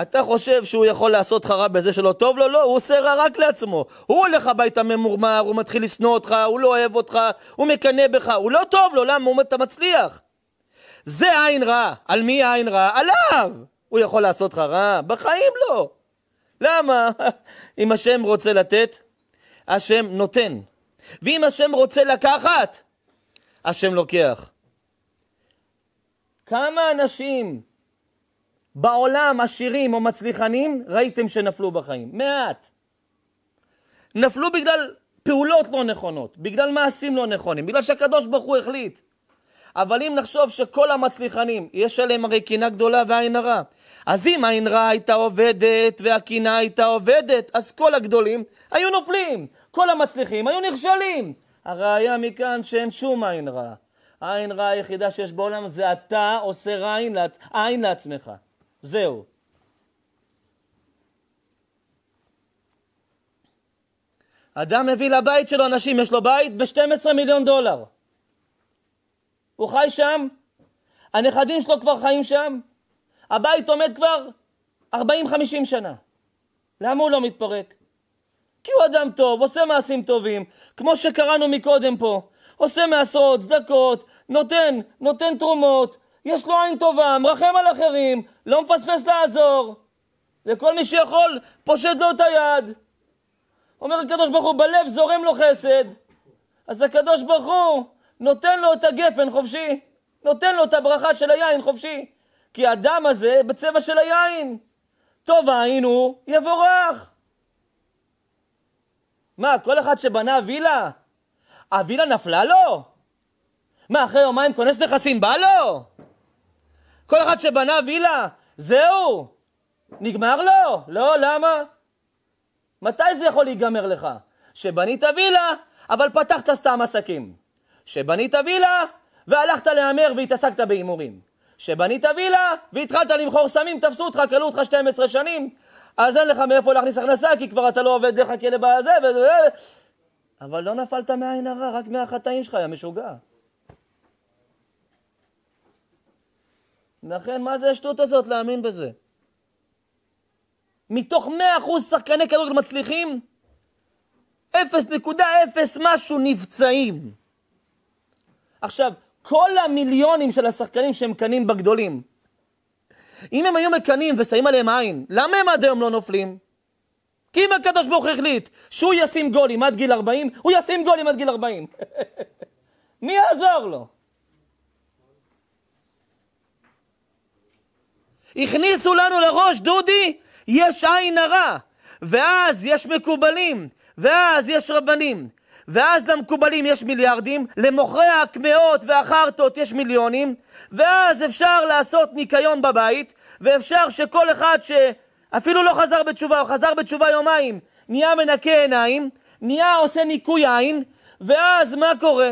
אתה חושב שהוא יכול לעשות לך רע בזה שלא טוב לו? לא, הוא עושה רע רק לעצמו. הוא הולך הביתה ממורמר, הוא מתחיל לשנוא אותך, הוא לא אוהב אותך, הוא מקנא בך, הוא לא טוב לו, למה? הוא אומר, אתה מצליח. זה עין רע. על מי עין רע? עליו! הוא יכול לעשות לך רע? בחיים לא. למה? אם השם רוצה לתת, השם נותן. ואם השם רוצה לקחת, השם לוקח. כמה אנשים בעולם עשירים או מצליחנים ראיתם שנפלו בחיים? מעט. נפלו בגלל פעולות לא נכונות, בגלל מעשים לא נכונים, בגלל שהקדוש ברוך הוא החליט. אבל אם נחשוב שכל המצליחנים, יש עליהם הרי קינה גדולה ועין הרע. אז אם עין רע הייתה עובדת והקינה הייתה עובדת, אז כל הגדולים היו נופלים, כל המצליחים היו נכשלים. הראיה מכאן שאין שום עין רע. העין רע היחידה שיש בעולם זה אתה עושה עין, לעצ... עין לעצמך. זהו. אדם מביא לבית שלו אנשים, יש לו בית ב-12 מיליון דולר. הוא חי שם, הנכדים שלו כבר חיים שם, הבית עומד כבר 40-50 שנה. למה הוא לא מתפרק? כי הוא אדם טוב, עושה מעשים טובים, כמו שקראנו מקודם פה, עושה מעשרות, צדקות, נותן, נותן תרומות, יש לו עין טובה, מרחם על אחרים, לא מפספס לעזור. לכל מי שיכול, פושט לו את היד. אומר הקדוש ברוך הוא, בלב זורם לו חסד. אז הקדוש ברוך הוא נותן לו את הגפן חופשי, נותן לו את הברכה של היין חופשי. כי הדם הזה בצבע של היין. טוב העין הוא, יבורך. מה, כל אחד שבנה וילה, הווילה נפלה לו? מה, אחרי יומיים כונס נכסים בא לו? כל אחד שבנה וילה, זהו, נגמר לו? לא, למה? מתי זה יכול להיגמר לך? שבנית וילה, אבל פתחת סתם עסקים. שבנית וילה, והלכת להמר והתעסקת בהימורים. שבנית וילה, והתחלת למכור סמים, תפסו אותך, כלאו אותך 12 שנים, אז אין לך מאיפה להכניס הכנסה, כי כבר אתה לא עובד דרך הכלא בזה, וזה... אבל לא נפלת מהעין הרע, רק מהחטאים שלך, יא משוגע. לכן, מה זה השטות הזאת להאמין בזה? מתוך מאה אחוז שחקני כדורגל מצליחים, אפס נקודה אפס משהו נפצעים. עכשיו, כל המיליונים של השחקנים שהם קנים בגדולים, אם הם היו מקנאים ושמים עליהם עין, למה הם עד היום לא נופלים? כי אם הקדוש ברוך החליט שהוא ישים גולים עד גיל 40, הוא ישים גולים עד גיל 40. מי יעזור לו? הכניסו לנו לראש, דודי, יש עין הרע, ואז יש מקובלים, ואז יש רבנים, ואז למקובלים יש מיליארדים, למוכרי הקמעות והחרטות יש מיליונים, ואז אפשר לעשות ניקיון בבית, ואפשר שכל אחד שאפילו לא חזר בתשובה, או חזר בתשובה יומיים, נהיה מנקה עיניים, נהיה עושה ניקוי עין, ואז מה קורה?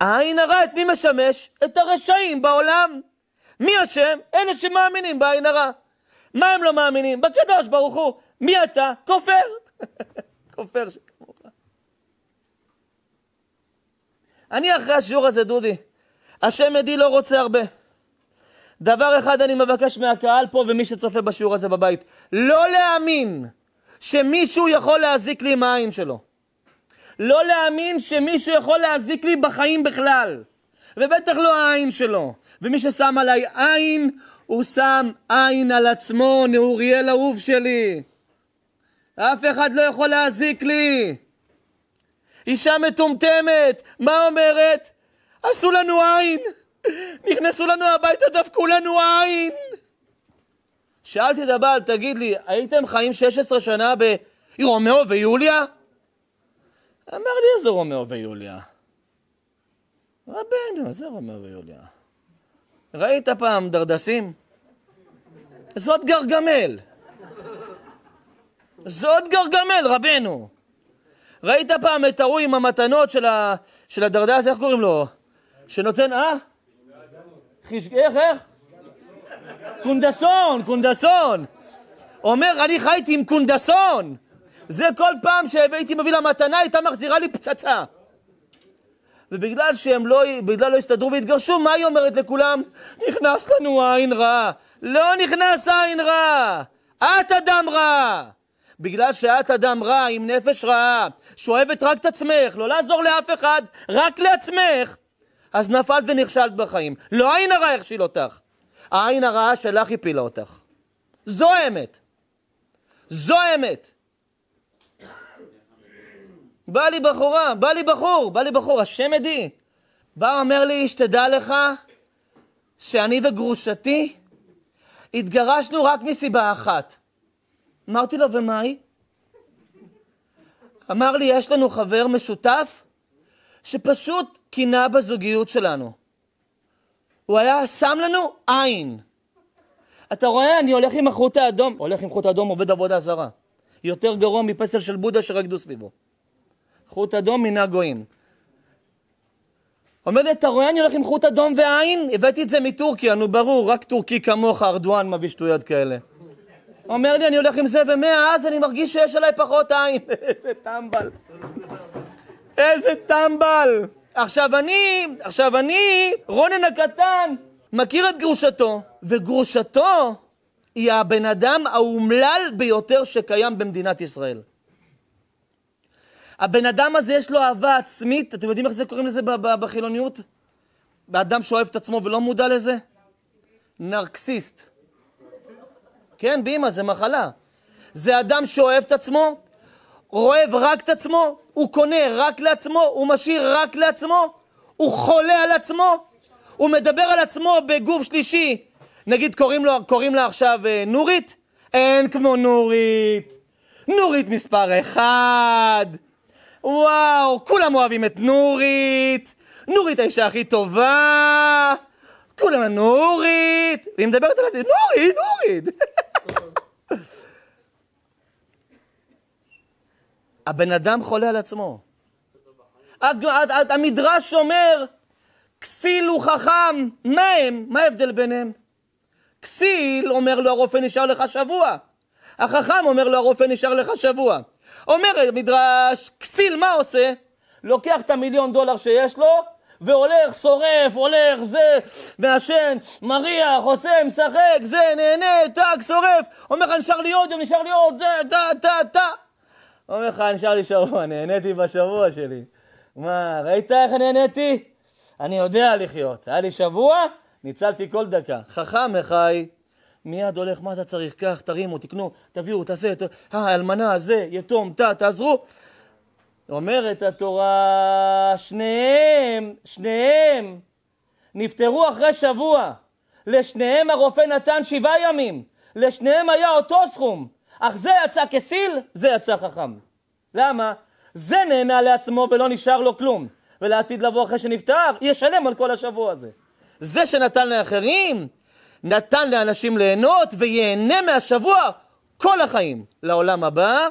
העין הרע את מי משמש? את הרשעים בעולם. מי אשם? אלה שמאמינים בעין הרע. מה הם לא מאמינים? בקדוש ברוך הוא. מי אתה? כופר. כופר שכמוך. אני אחרי השיעור הזה, דודי. השם עדי לא רוצה הרבה. דבר אחד אני מבקש מהקהל פה ומי שצופה בשיעור הזה בבית, לא להאמין שמישהו יכול להזיק לי עם העין שלו. לא להאמין שמישהו יכול להזיק לי בחיים בכלל, ובטח לא העין שלו. ומי ששם עליי עין, הוא שם עין על עצמו, נעוריאל אהוב שלי. אף אחד לא יכול להזיק לי. אישה מטומטמת, מה אומרת? עשו לנו עין. נכנסו לנו הביתה, דפקו לנו עין. שאלתי את הבעל, תגיד לי, הייתם חיים 16 שנה ברומאו ויוליה? אמר לי, איזה רומאו ויוליה? רבנו, איזה רומאו ויוליה. ראית פעם דרדסים? זאת גרגמל. זאת גרגמל, רבנו. ראית פעם את ההוא עם המתנות של, ה... של הדרדס, איך קוראים לו? שנותן, אה? חיש... איך, איך? קונדסון, קונדסון. אומר, אני חייתי עם קונדסון. זה כל פעם שהייתי מביא לה מתנה, הייתה מחזירה לי פצצה. ובגלל שהם לא, בגלל לא הסתדרו והתגרשו, מה היא אומרת לכולם? נכנס לנו עין רעה. לא נכנס עין רעה, את אדם רע. בגלל שאת אדם רע, עם נפש רעה, שאוהבת רק את עצמך, לא לעזור לאף אחד, רק לעצמך, אז נפלת ונכשלת בחיים. לא העין הרע הכשיל אותך, העין הרעה שלך הפילה אותך. זו האמת. זו האמת. בא לי בחורה, בא לי בחור, בא לי בחור, השם עדי. בא אומר לי, שתדע לך שאני וגרושתי התגרשנו רק מסיבה אחת. אמרתי לו, ומה היא? אמר לי, יש לנו חבר משותף שפשוט קינה בזוגיות שלנו. הוא היה שם לנו עין. אתה רואה, אני הולך עם החוט האדום, הולך עם חוט האדום, עובד עבודה זרה. יותר גרוע מפסל של בודה שרקדו סביבו. חוט אדום מן הגויים. אומרת, אתה רואה, אני הולך עם חוט אדום ועין? הבאתי את זה מטורקיה, נו ברור, רק טורקי כמוך, ארדואן מביא שטויות כאלה. אומר לי, אני הולך עם זה, ומאז אני מרגיש שיש עליי פחות עין. איזה טמבל. איזה טמבל. עכשיו אני, עכשיו אני, רונן הקטן, מכיר את גרושתו, וגרושתו היא הבן אדם האומלל ביותר שקיים במדינת ישראל. הבן אדם הזה יש לו אהבה עצמית, אתם יודעים איך זה קוראים לזה בחילוניות? באדם שאוהב את עצמו ולא מודע לזה? נרקסיסט. כן, באמא, זה מחלה. זה אדם שאוהב את עצמו, אוהב רק את עצמו, הוא קונה רק לעצמו, הוא משאיר רק לעצמו, הוא חולה על עצמו, הוא מדבר על עצמו בגוף שלישי. נגיד קוראים, לו, קוראים לה עכשיו אה, נורית? אין כמו נורית. נורית מספר אחד. וואו, כולם אוהבים את נורית! נורית האישה הכי טובה! כולם נורית! והיא מדברת על זה, נורית, נורית! הבן אדם חולה על עצמו. המדרש אומר, כסיל הוא חכם, מה הם? מה ההבדל ביניהם? כסיל, אומר לו הרופא, נשאר לך שבוע. החכם אומר לו, הרופא נשאר לך שבוע. אומר מדרש, כסיל, מה עושה? לוקח את המיליון דולר שיש לו, והולך, שורף, הולך, זה, מעשן, מריח, עושה, משחק, זה, נהנה, טאק, שורף. אומר לך, נשאר לי עוד, נשאר לי עוד, זה, טה, טה, טה. אומר לך, נשאר לי שבוע, נהניתי בשבוע שלי. מה, ראית איך נהניתי? אני יודע לחיות. היה לי שבוע, ניצלתי כל דקה. חכם מחי. מיד הולך, מה אתה צריך? קח, תרימו, תקנו, תביאו, תעשה, ת... אה, האלמנה, זה, יתום, תא, תעזרו. אומרת התורה, שניהם, שניהם, נפטרו אחרי שבוע. לשניהם הרופא נתן שבעה ימים. לשניהם היה אותו סכום. אך זה יצא כסיל, זה יצא חכם. למה? זה נהנה לעצמו ולא נשאר לו כלום. ולעתיד לבוא אחרי שנפטר, ישלם על כל השבוע הזה. זה שנתן לאחרים, נתן לאנשים ליהנות וייהנה מהשבוע כל החיים, לעולם הבא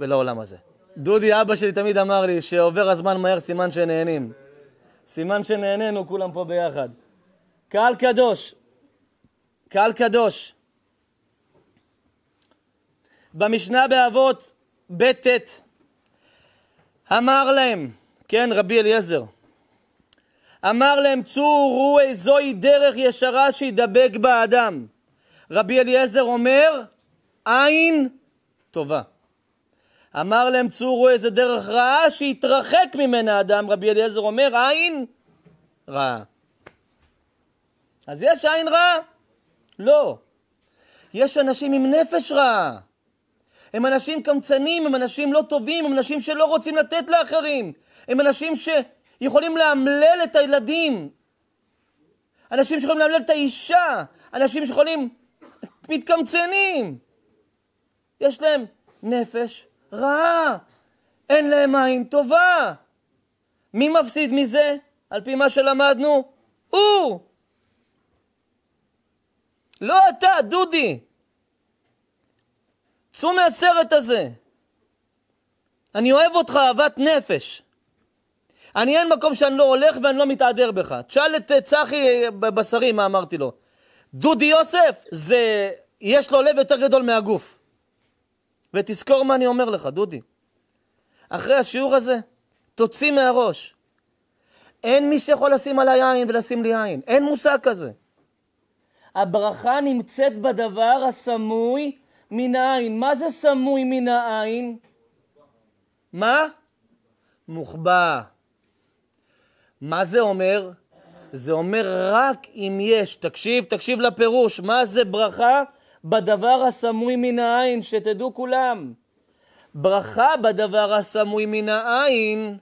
ולעולם הזה. דודי, אבא שלי תמיד אמר לי שעובר הזמן מהר, סימן שנהנים. סימן שנהנינו כולם פה ביחד. קהל קדוש, קהל קדוש. במשנה באבות ב' אמר להם, כן, רבי אליעזר, אמר להם צורו איזוהי דרך ישרה שידבק בה אדם. רבי אליעזר אומר, עין טובה. אמר להם צורו איזה דרך רעה שיתרחק ממנה אדם, רבי אליעזר אומר, עין רעה. אז יש עין רעה? לא. יש אנשים עם נפש רעה. הם אנשים קמצנים, הם אנשים לא טובים, הם אנשים שלא רוצים לתת לאחרים. הם אנשים ש... יכולים לאמלל את הילדים, אנשים שיכולים לאמלל את האישה, אנשים שיכולים, מתקמצנים. יש להם נפש רעה, אין להם עין טובה. מי מפסיד מזה, על פי מה שלמדנו? הוא! לא אתה, דודי. צאו מהסרט הזה. אני אוהב אותך אהבת נפש. אני אין מקום שאני לא הולך ואני לא מתעדר בך. תשאל את אה, צחי אה, בשרי מה אמרתי לו. דודי יוסף, זה, יש לו לב יותר גדול מהגוף. ותזכור מה אני אומר לך, דודי. אחרי השיעור הזה, תוציא מהראש. אין מי שיכול לשים עליי עין ולשים לי עין. אין מושג כזה. הברכה נמצאת בדבר הסמוי מן העין. מה זה סמוי מן העין? מה? מוחבא. מה זה אומר? זה אומר רק אם יש, תקשיב, תקשיב לפירוש, מה זה ברכה? בדבר הסמוי מן העין, שתדעו כולם. ברכה בדבר הסמוי מן העין,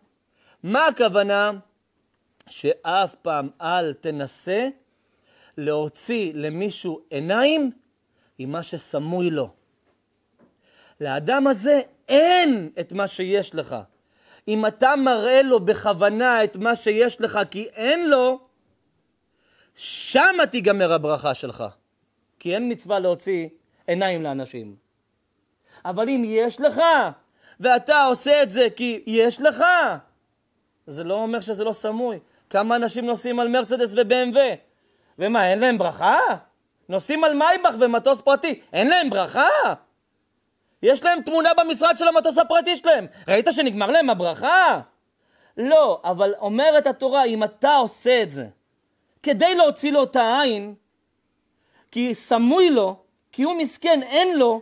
מה הכוונה? שאף פעם אל תנסה להוציא למישהו עיניים עם מה שסמוי לו. לאדם הזה אין את מה שיש לך. אם אתה מראה לו בכוונה את מה שיש לך כי אין לו, שמה תיגמר הברכה שלך. כי אין מצווה להוציא עיניים לאנשים. אבל אם יש לך, ואתה עושה את זה כי יש לך, זה לא אומר שזה לא סמוי. כמה אנשים נוסעים על מרצדס ובמ"ו? ומה, אין להם ברכה? נוסעים על מייבך ומטוס פרטי, אין להם ברכה? יש להם תמונה במשרד של המטוס הפרטי שלהם. ראית שנגמר להם הברכה? לא, אבל אומרת התורה, אם אתה עושה את זה כדי להוציא לו את העין, כי סמוי לו, כי הוא מסכן, אין לו,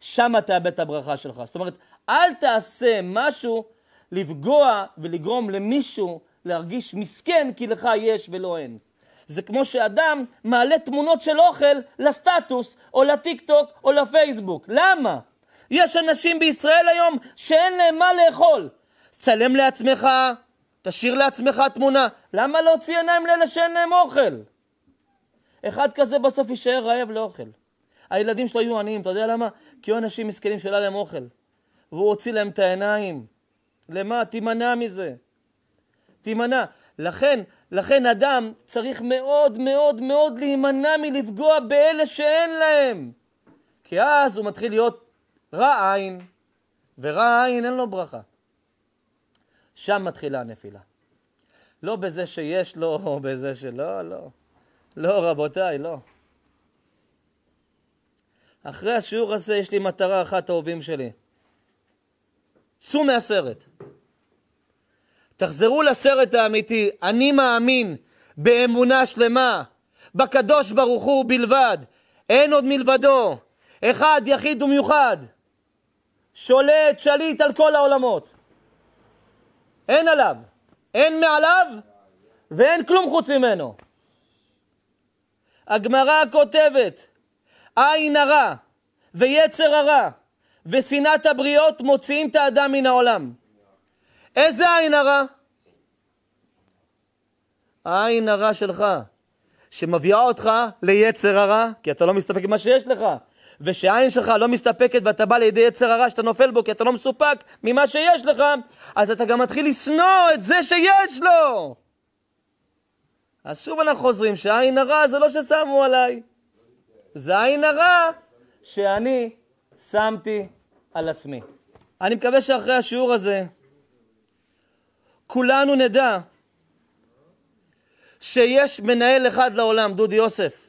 שם תאבד את הברכה שלך. זאת אומרת, אל תעשה משהו לפגוע ולגרום למישהו להרגיש מסכן כי לך יש ולא אין. זה כמו שאדם מעלה תמונות של אוכל לסטטוס, או לטיק טוק, או לפייסבוק. למה? יש אנשים בישראל היום שאין להם מה לאכול. צלם לעצמך, תשאיר לעצמך תמונה. למה להוציא עיניים לאלה שאין להם אוכל? אחד כזה בסוף יישאר רעב לאוכל. הילדים שלו יהיו עניים, אתה יודע למה? כי היו אנשים מסכנים שלא להם אוכל. והוא הוציא להם את העיניים. למה? תימנע מזה. תימנע. לכן, לכן אדם צריך מאוד מאוד מאוד להימנע מלפגוע באלה שאין להם. כי אז הוא מתחיל להיות רע עין, ורע עין אין לו ברכה. שם מתחילה הנפילה. לא בזה שיש לו, לא או בזה שלא, לא. לא, רבותיי, לא. אחרי השיעור הזה יש לי מטרה אחת, אהובים שלי. צאו מהסרט. תחזרו לסרט האמיתי. אני מאמין באמונה שלמה, בקדוש ברוך הוא בלבד. אין עוד מלבדו. אחד, יחיד ומיוחד. שולט, שליט על כל העולמות. אין עליו, אין מעליו ואין כלום חוץ ממנו. הגמרא כותבת, עין הרע ויצר הרע ושנאת הבריות מוציאים את האדם מן העולם. איזה עין הרע? העין הרע שלך, שמביאה אותך ליצר הרע, כי אתה לא מסתפק במה שיש לך. ושהעין שלך לא מסתפקת ואתה בא לידי יצר הרע שאתה נופל בו כי אתה לא מסופק ממה שיש לך, אז אתה גם מתחיל לשנוא את זה שיש לו. אז שוב אנחנו חוזרים שהעין הרע זה לא ששמו עליי, זה העין הרע שאני שמתי על עצמי. אני מקווה שאחרי השיעור הזה כולנו נדע שיש מנהל אחד לעולם, דודי יוסף.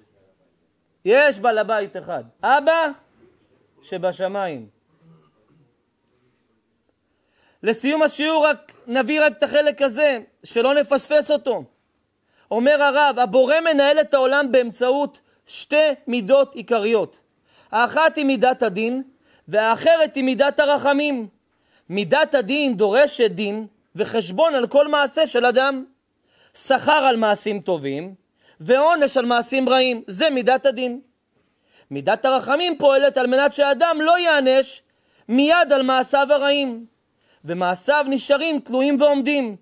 יש בעל הבית אחד, אבא שבשמיים. לסיום השיעור רק נביא רק את החלק הזה, שלא נפספס אותו. אומר הרב, הבורא מנהל את העולם באמצעות שתי מידות עיקריות. האחת היא מידת הדין, והאחרת היא מידת הרחמים. מידת הדין דורשת דין וחשבון על כל מעשה של אדם. שכר על מעשים טובים, ועונש על מעשים רעים. זה מידת הדין. מידת הרחמים פועלת על מנת שאדם לא ייענש מיד על מעשיו הרעים, ומעשיו נשארים תלויים ועומדים,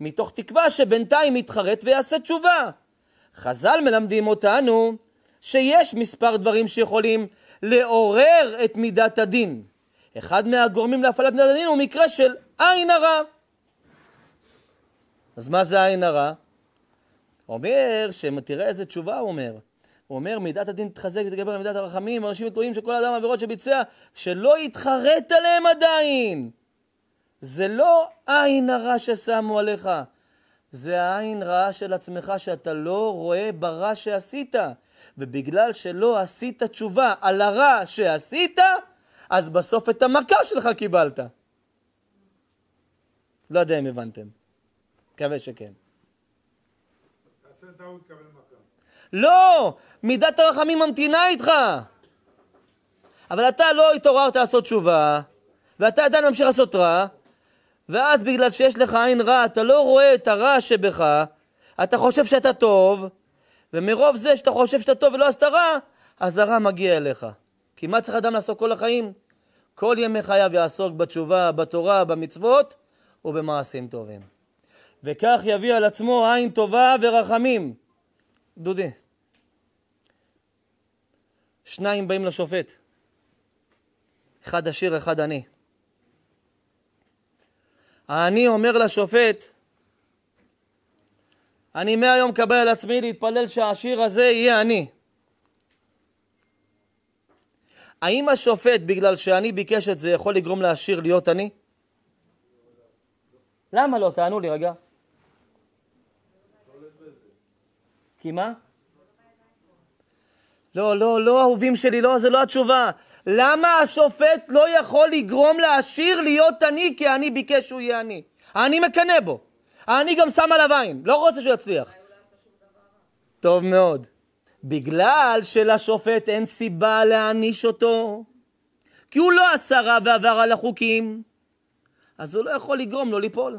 מתוך תקווה שבינתיים יתחרט ויעשה תשובה. חז"ל מלמדים אותנו שיש מספר דברים שיכולים לעורר את מידת הדין. אחד מהגורמים להפעלת מידת הדין הוא מקרה של עין הרע. אז מה זה עין הרע? אומר, שתראה איזה תשובה הוא אומר. הוא אומר, מידת הדין תתחזק ותגבר על מידת הרחמים, אנשים תלויים שכל אדם עבירות שביצע, שלא יתחרט עליהם עדיין. זה לא עין הרע ששמו עליך, זה העין רעה של עצמך שאתה לא רואה ברע שעשית. ובגלל שלא עשית תשובה על הרע שעשית, אז בסוף את המכה שלך קיבלת. לא יודע אם הבנתם. מקווה שכן. לא! מידת הרחמים ממתינה איתך! אבל אתה לא התעוררת לעשות תשובה, ואתה עדיין ממשיך לעשות רע, ואז בגלל שיש לך עין רע, אתה לא רואה את הרע שבך, אתה חושב שאתה טוב, ומרוב זה שאתה חושב שאתה טוב ולא עשת רע, אז הרע מגיע אליך. כי מה צריך אדם לעשות כל החיים? כל ימי חייו יעסוק בתשובה, בתורה, במצוות ובמעשים טובים. וכך יביא על עצמו עין טובה ורחמים. דודי, שניים באים לשופט, אחד עשיר, אחד עני. העני אומר לשופט, אני מהיום מקבל על עצמי להתפלל שהעשיר הזה יהיה אני. האם השופט, בגלל שאני ביקש את זה, יכול לגרום לעשיר להיות אני? למה לא? תענו לי רגע. כי מה? לא, לא, לא, אהובים שלי, לא, זה לא התשובה. למה השופט לא יכול לגרום לעשיר להיות עני כי העני ביקש שהוא יהיה עני? העני מקנא בו. העני גם שם עליו עין, לא רוצה שהוא יצליח. טוב מאוד. בגלל שלשופט אין סיבה להעניש אותו, כי הוא לא עשה רע ועבר על החוקים, אז הוא לא יכול לגרום לו ליפול.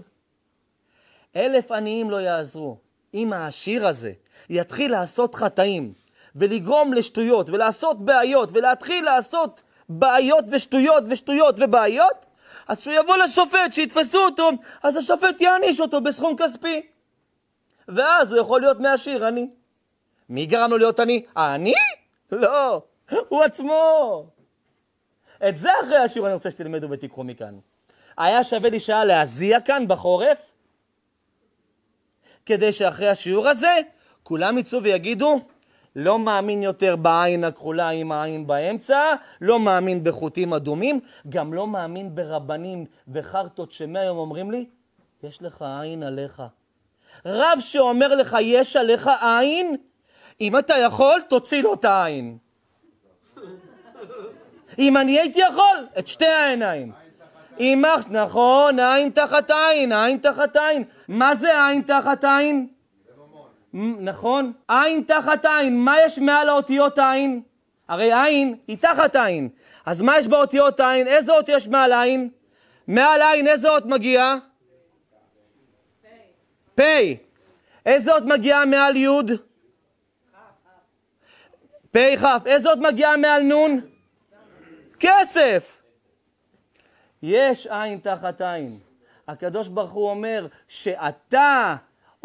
אלף עניים לא יעזרו. אם העשיר הזה יתחיל לעשות חטאים, ולגרום לשטויות, ולעשות בעיות, ולהתחיל לעשות בעיות ושטויות ושטויות ובעיות, אז שהוא יבוא לשופט, שיתפסו אותו, אז השופט יעניש אותו בסכום כספי. ואז הוא יכול להיות מעשיר, אני. מי גרם לו להיות אני? אני? לא, הוא עצמו. את זה אחרי השיעור אני רוצה שתלמדו ותיקחו מכאן. היה שווה לי שעה להזיע כאן בחורף, כדי שאחרי השיעור הזה כולם יצאו ויגידו, לא מאמין יותר בעין הכחולה עם העין באמצע, לא מאמין בחוטים אדומים, גם לא מאמין ברבנים וחרטות שמהיום אומרים לי, יש לך עין עליך. רב שאומר לך, יש עליך עין, אם אתה יכול, תוציא לו את העין. אם אני הייתי יכול, את שתי העיניים. עין תחת נכון, עין תחת עין, עין תחת עין. מה זה עין תחת עין? נכון? עין תחת עין, מה יש מעל האותיות עין? הרי עין היא תחת עין. אז מה יש באותיות עין? איזה אות יש מעל עין? מעל עין איזה אות מגיעה? פ'. איזה אות מגיעה מעל י'? פ' כ'. איזה אות מגיעה מעל נ'? כסף. יש עין תחת עין. הקדוש ברוך הוא אומר שאתה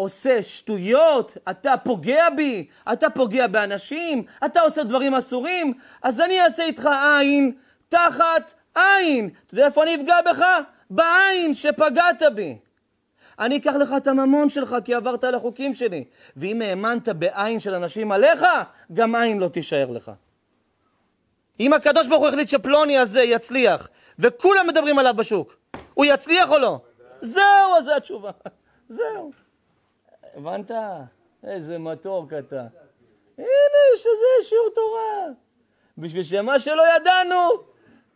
עושה שטויות, אתה פוגע בי, אתה פוגע באנשים, אתה עושה דברים אסורים, אז אני אעשה איתך עין תחת עין. אתה יודע איפה אני אפגע בך? בעין שפגעת בי. אני אקח לך את הממון שלך כי עברת על החוקים שלי. ואם האמנת בעין של אנשים עליך, גם עין לא תישאר לך. אם הקדוש ברוך הוא החליט שפלוני הזה יצליח, וכולם מדברים עליו בשוק, הוא יצליח או לא? זהו, אז זו התשובה. זהו. הבנת? איזה מתוק אתה. הנה, שזה שיעור תורה. בשביל שמה שלא ידענו,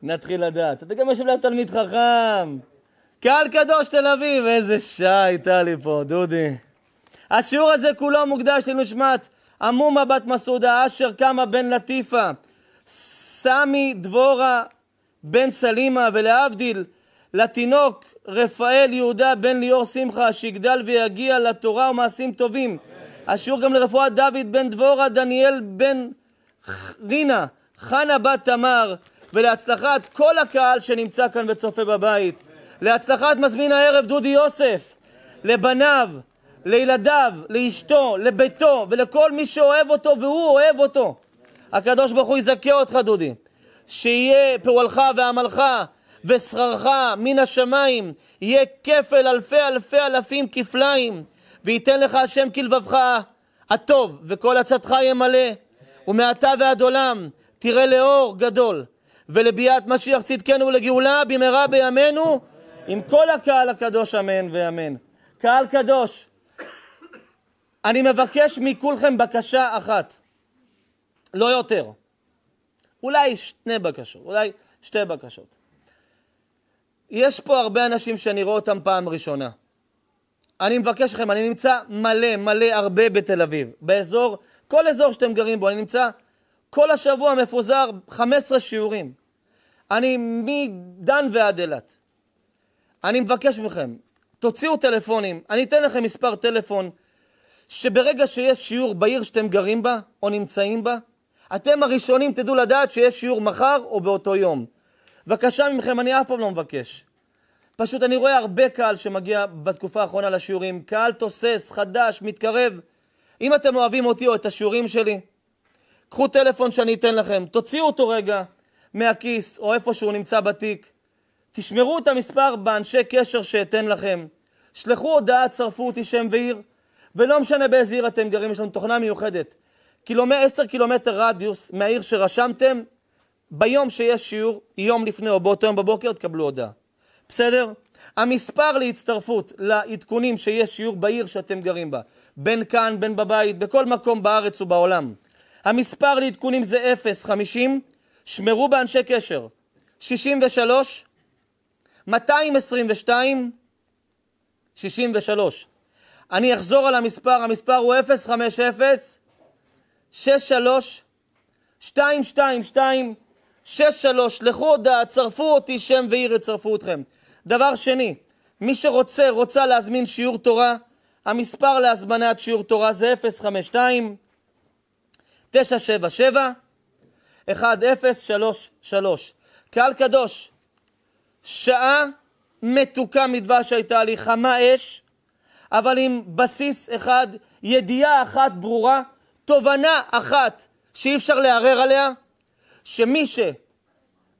נתחיל לדעת. אתה גם יושב ליד תלמיד חכם. קהל קדוש תל אביב, איזה שעה הייתה לי פה, דודי. השיעור הזה כולו מוקדש לנשמת עמומה בת מסעודה, אשר קמה בן לטיפה, סמי דבורה בן סלימה, ולהבדיל, לתינוק רפאל יהודה בן ליאור שמחה, שיגדל ויגיע לתורה ומעשים טובים. השיעור גם לרפואת דוד בן דבורה, דניאל בן רינה, חנה בת תמר, ולהצלחת כל הקהל שנמצא כאן וצופה בבית. להצלחת מזמין הערב דודי יוסף, לבניו, לילדיו, לאשתו, לביתו, ולכל מי שאוהב אותו והוא אוהב אותו. הקדוש ברוך הוא יזכה אותך, דודי. שיהיה פועלך ועמלך ושררך מן השמיים יהיה כפל אלפי אלפי אלפים כפליים, וייתן לך השם כלבבך הטוב, וכל עצתך מלא, ומעתה ועד עולם תראה לאור גדול, ולביאת משיח צדקנו ולגאולה במהרה בימינו, עם כל הקהל הקדוש אמן ואמן. קהל קדוש, אני מבקש מכולכם בקשה אחת, לא יותר. אולי שתי בקשות, אולי שתי בקשות. יש פה הרבה אנשים שאני רואה אותם פעם ראשונה. אני מבקש לכם, אני נמצא מלא, מלא, הרבה בתל אביב. באזור, כל אזור שאתם גרים בו, אני נמצא כל השבוע מפוזר 15 שיעורים. אני מדן ועד אילת. אני מבקש מכם, תוציאו טלפונים, אני אתן לכם מספר טלפון, שברגע שיש שיעור בעיר שאתם גרים בה, או נמצאים בה, אתם הראשונים תדעו לדעת שיש שיעור מחר או באותו יום. בבקשה מכם, אני אף פעם לא מבקש. פשוט אני רואה הרבה קהל שמגיע בתקופה האחרונה לשיעורים, קהל תוסס, חדש, מתקרב. אם אתם אוהבים אותי או את השיעורים שלי, קחו טלפון שאני אתן לכם, תוציאו אותו רגע מהכיס או איפה שהוא נמצא בתיק. תשמרו את המספר באנשי קשר שאתן לכם. שלחו הודעה, צרפו אותי שם ועיר, ולא משנה באיזה עיר אתם גרים, יש לנו תוכנה מיוחדת. קילומ... 10 קילומטר רדיוס מהעיר שרשמתם, ביום שיש שיעור, יום לפני או באותו יום בבוקר, תקבלו הודעה. בסדר? המספר להצטרפות לעדכונים שיש שיעור בעיר שאתם גרים בה, בין כאן, בין בבית, בכל מקום בארץ ובעולם. המספר לעדכונים זה 0, 50, שמרו באנשי קשר, 63, 222, 63. אני אחזור על המספר, המספר הוא 050, 63, 222, שש שלוש, לכו הודעה, אה, צרפו אותי שם ועיר יצרפו אתכם. דבר שני, מי שרוצה, רוצה להזמין שיעור תורה, המספר להזמנת שיעור תורה זה 052 977 1033. קהל קדוש, שעה מתוקה מדבש הייתה לי, חמה אש, אבל עם בסיס אחד, ידיעה אחת ברורה, תובנה אחת שאי אפשר לערער עליה, שמי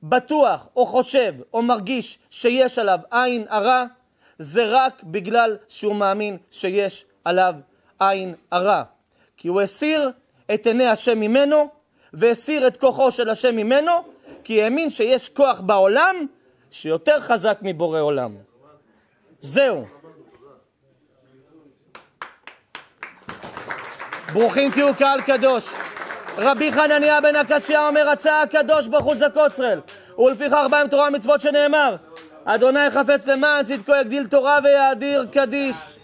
שבטוח או חושב או מרגיש שיש עליו עין הרע, זה רק בגלל שהוא מאמין שיש עליו עין הרע. כי הוא הסיר את עיני השם ממנו, והסיר את כוחו של השם ממנו, כי האמין שיש כוח בעולם שיותר חזק מבורא עולם. זהו. ברוכים תהיו קהל קדוש. רבי חנניה בן הקשיא אומר, רצה הקדוש ברוך הוא ישראל. ולפיכך בא עם תורה ומצוות שנאמר, אדוני חפץ למען צדקו יגדיל תורה ויאדיר קדיש.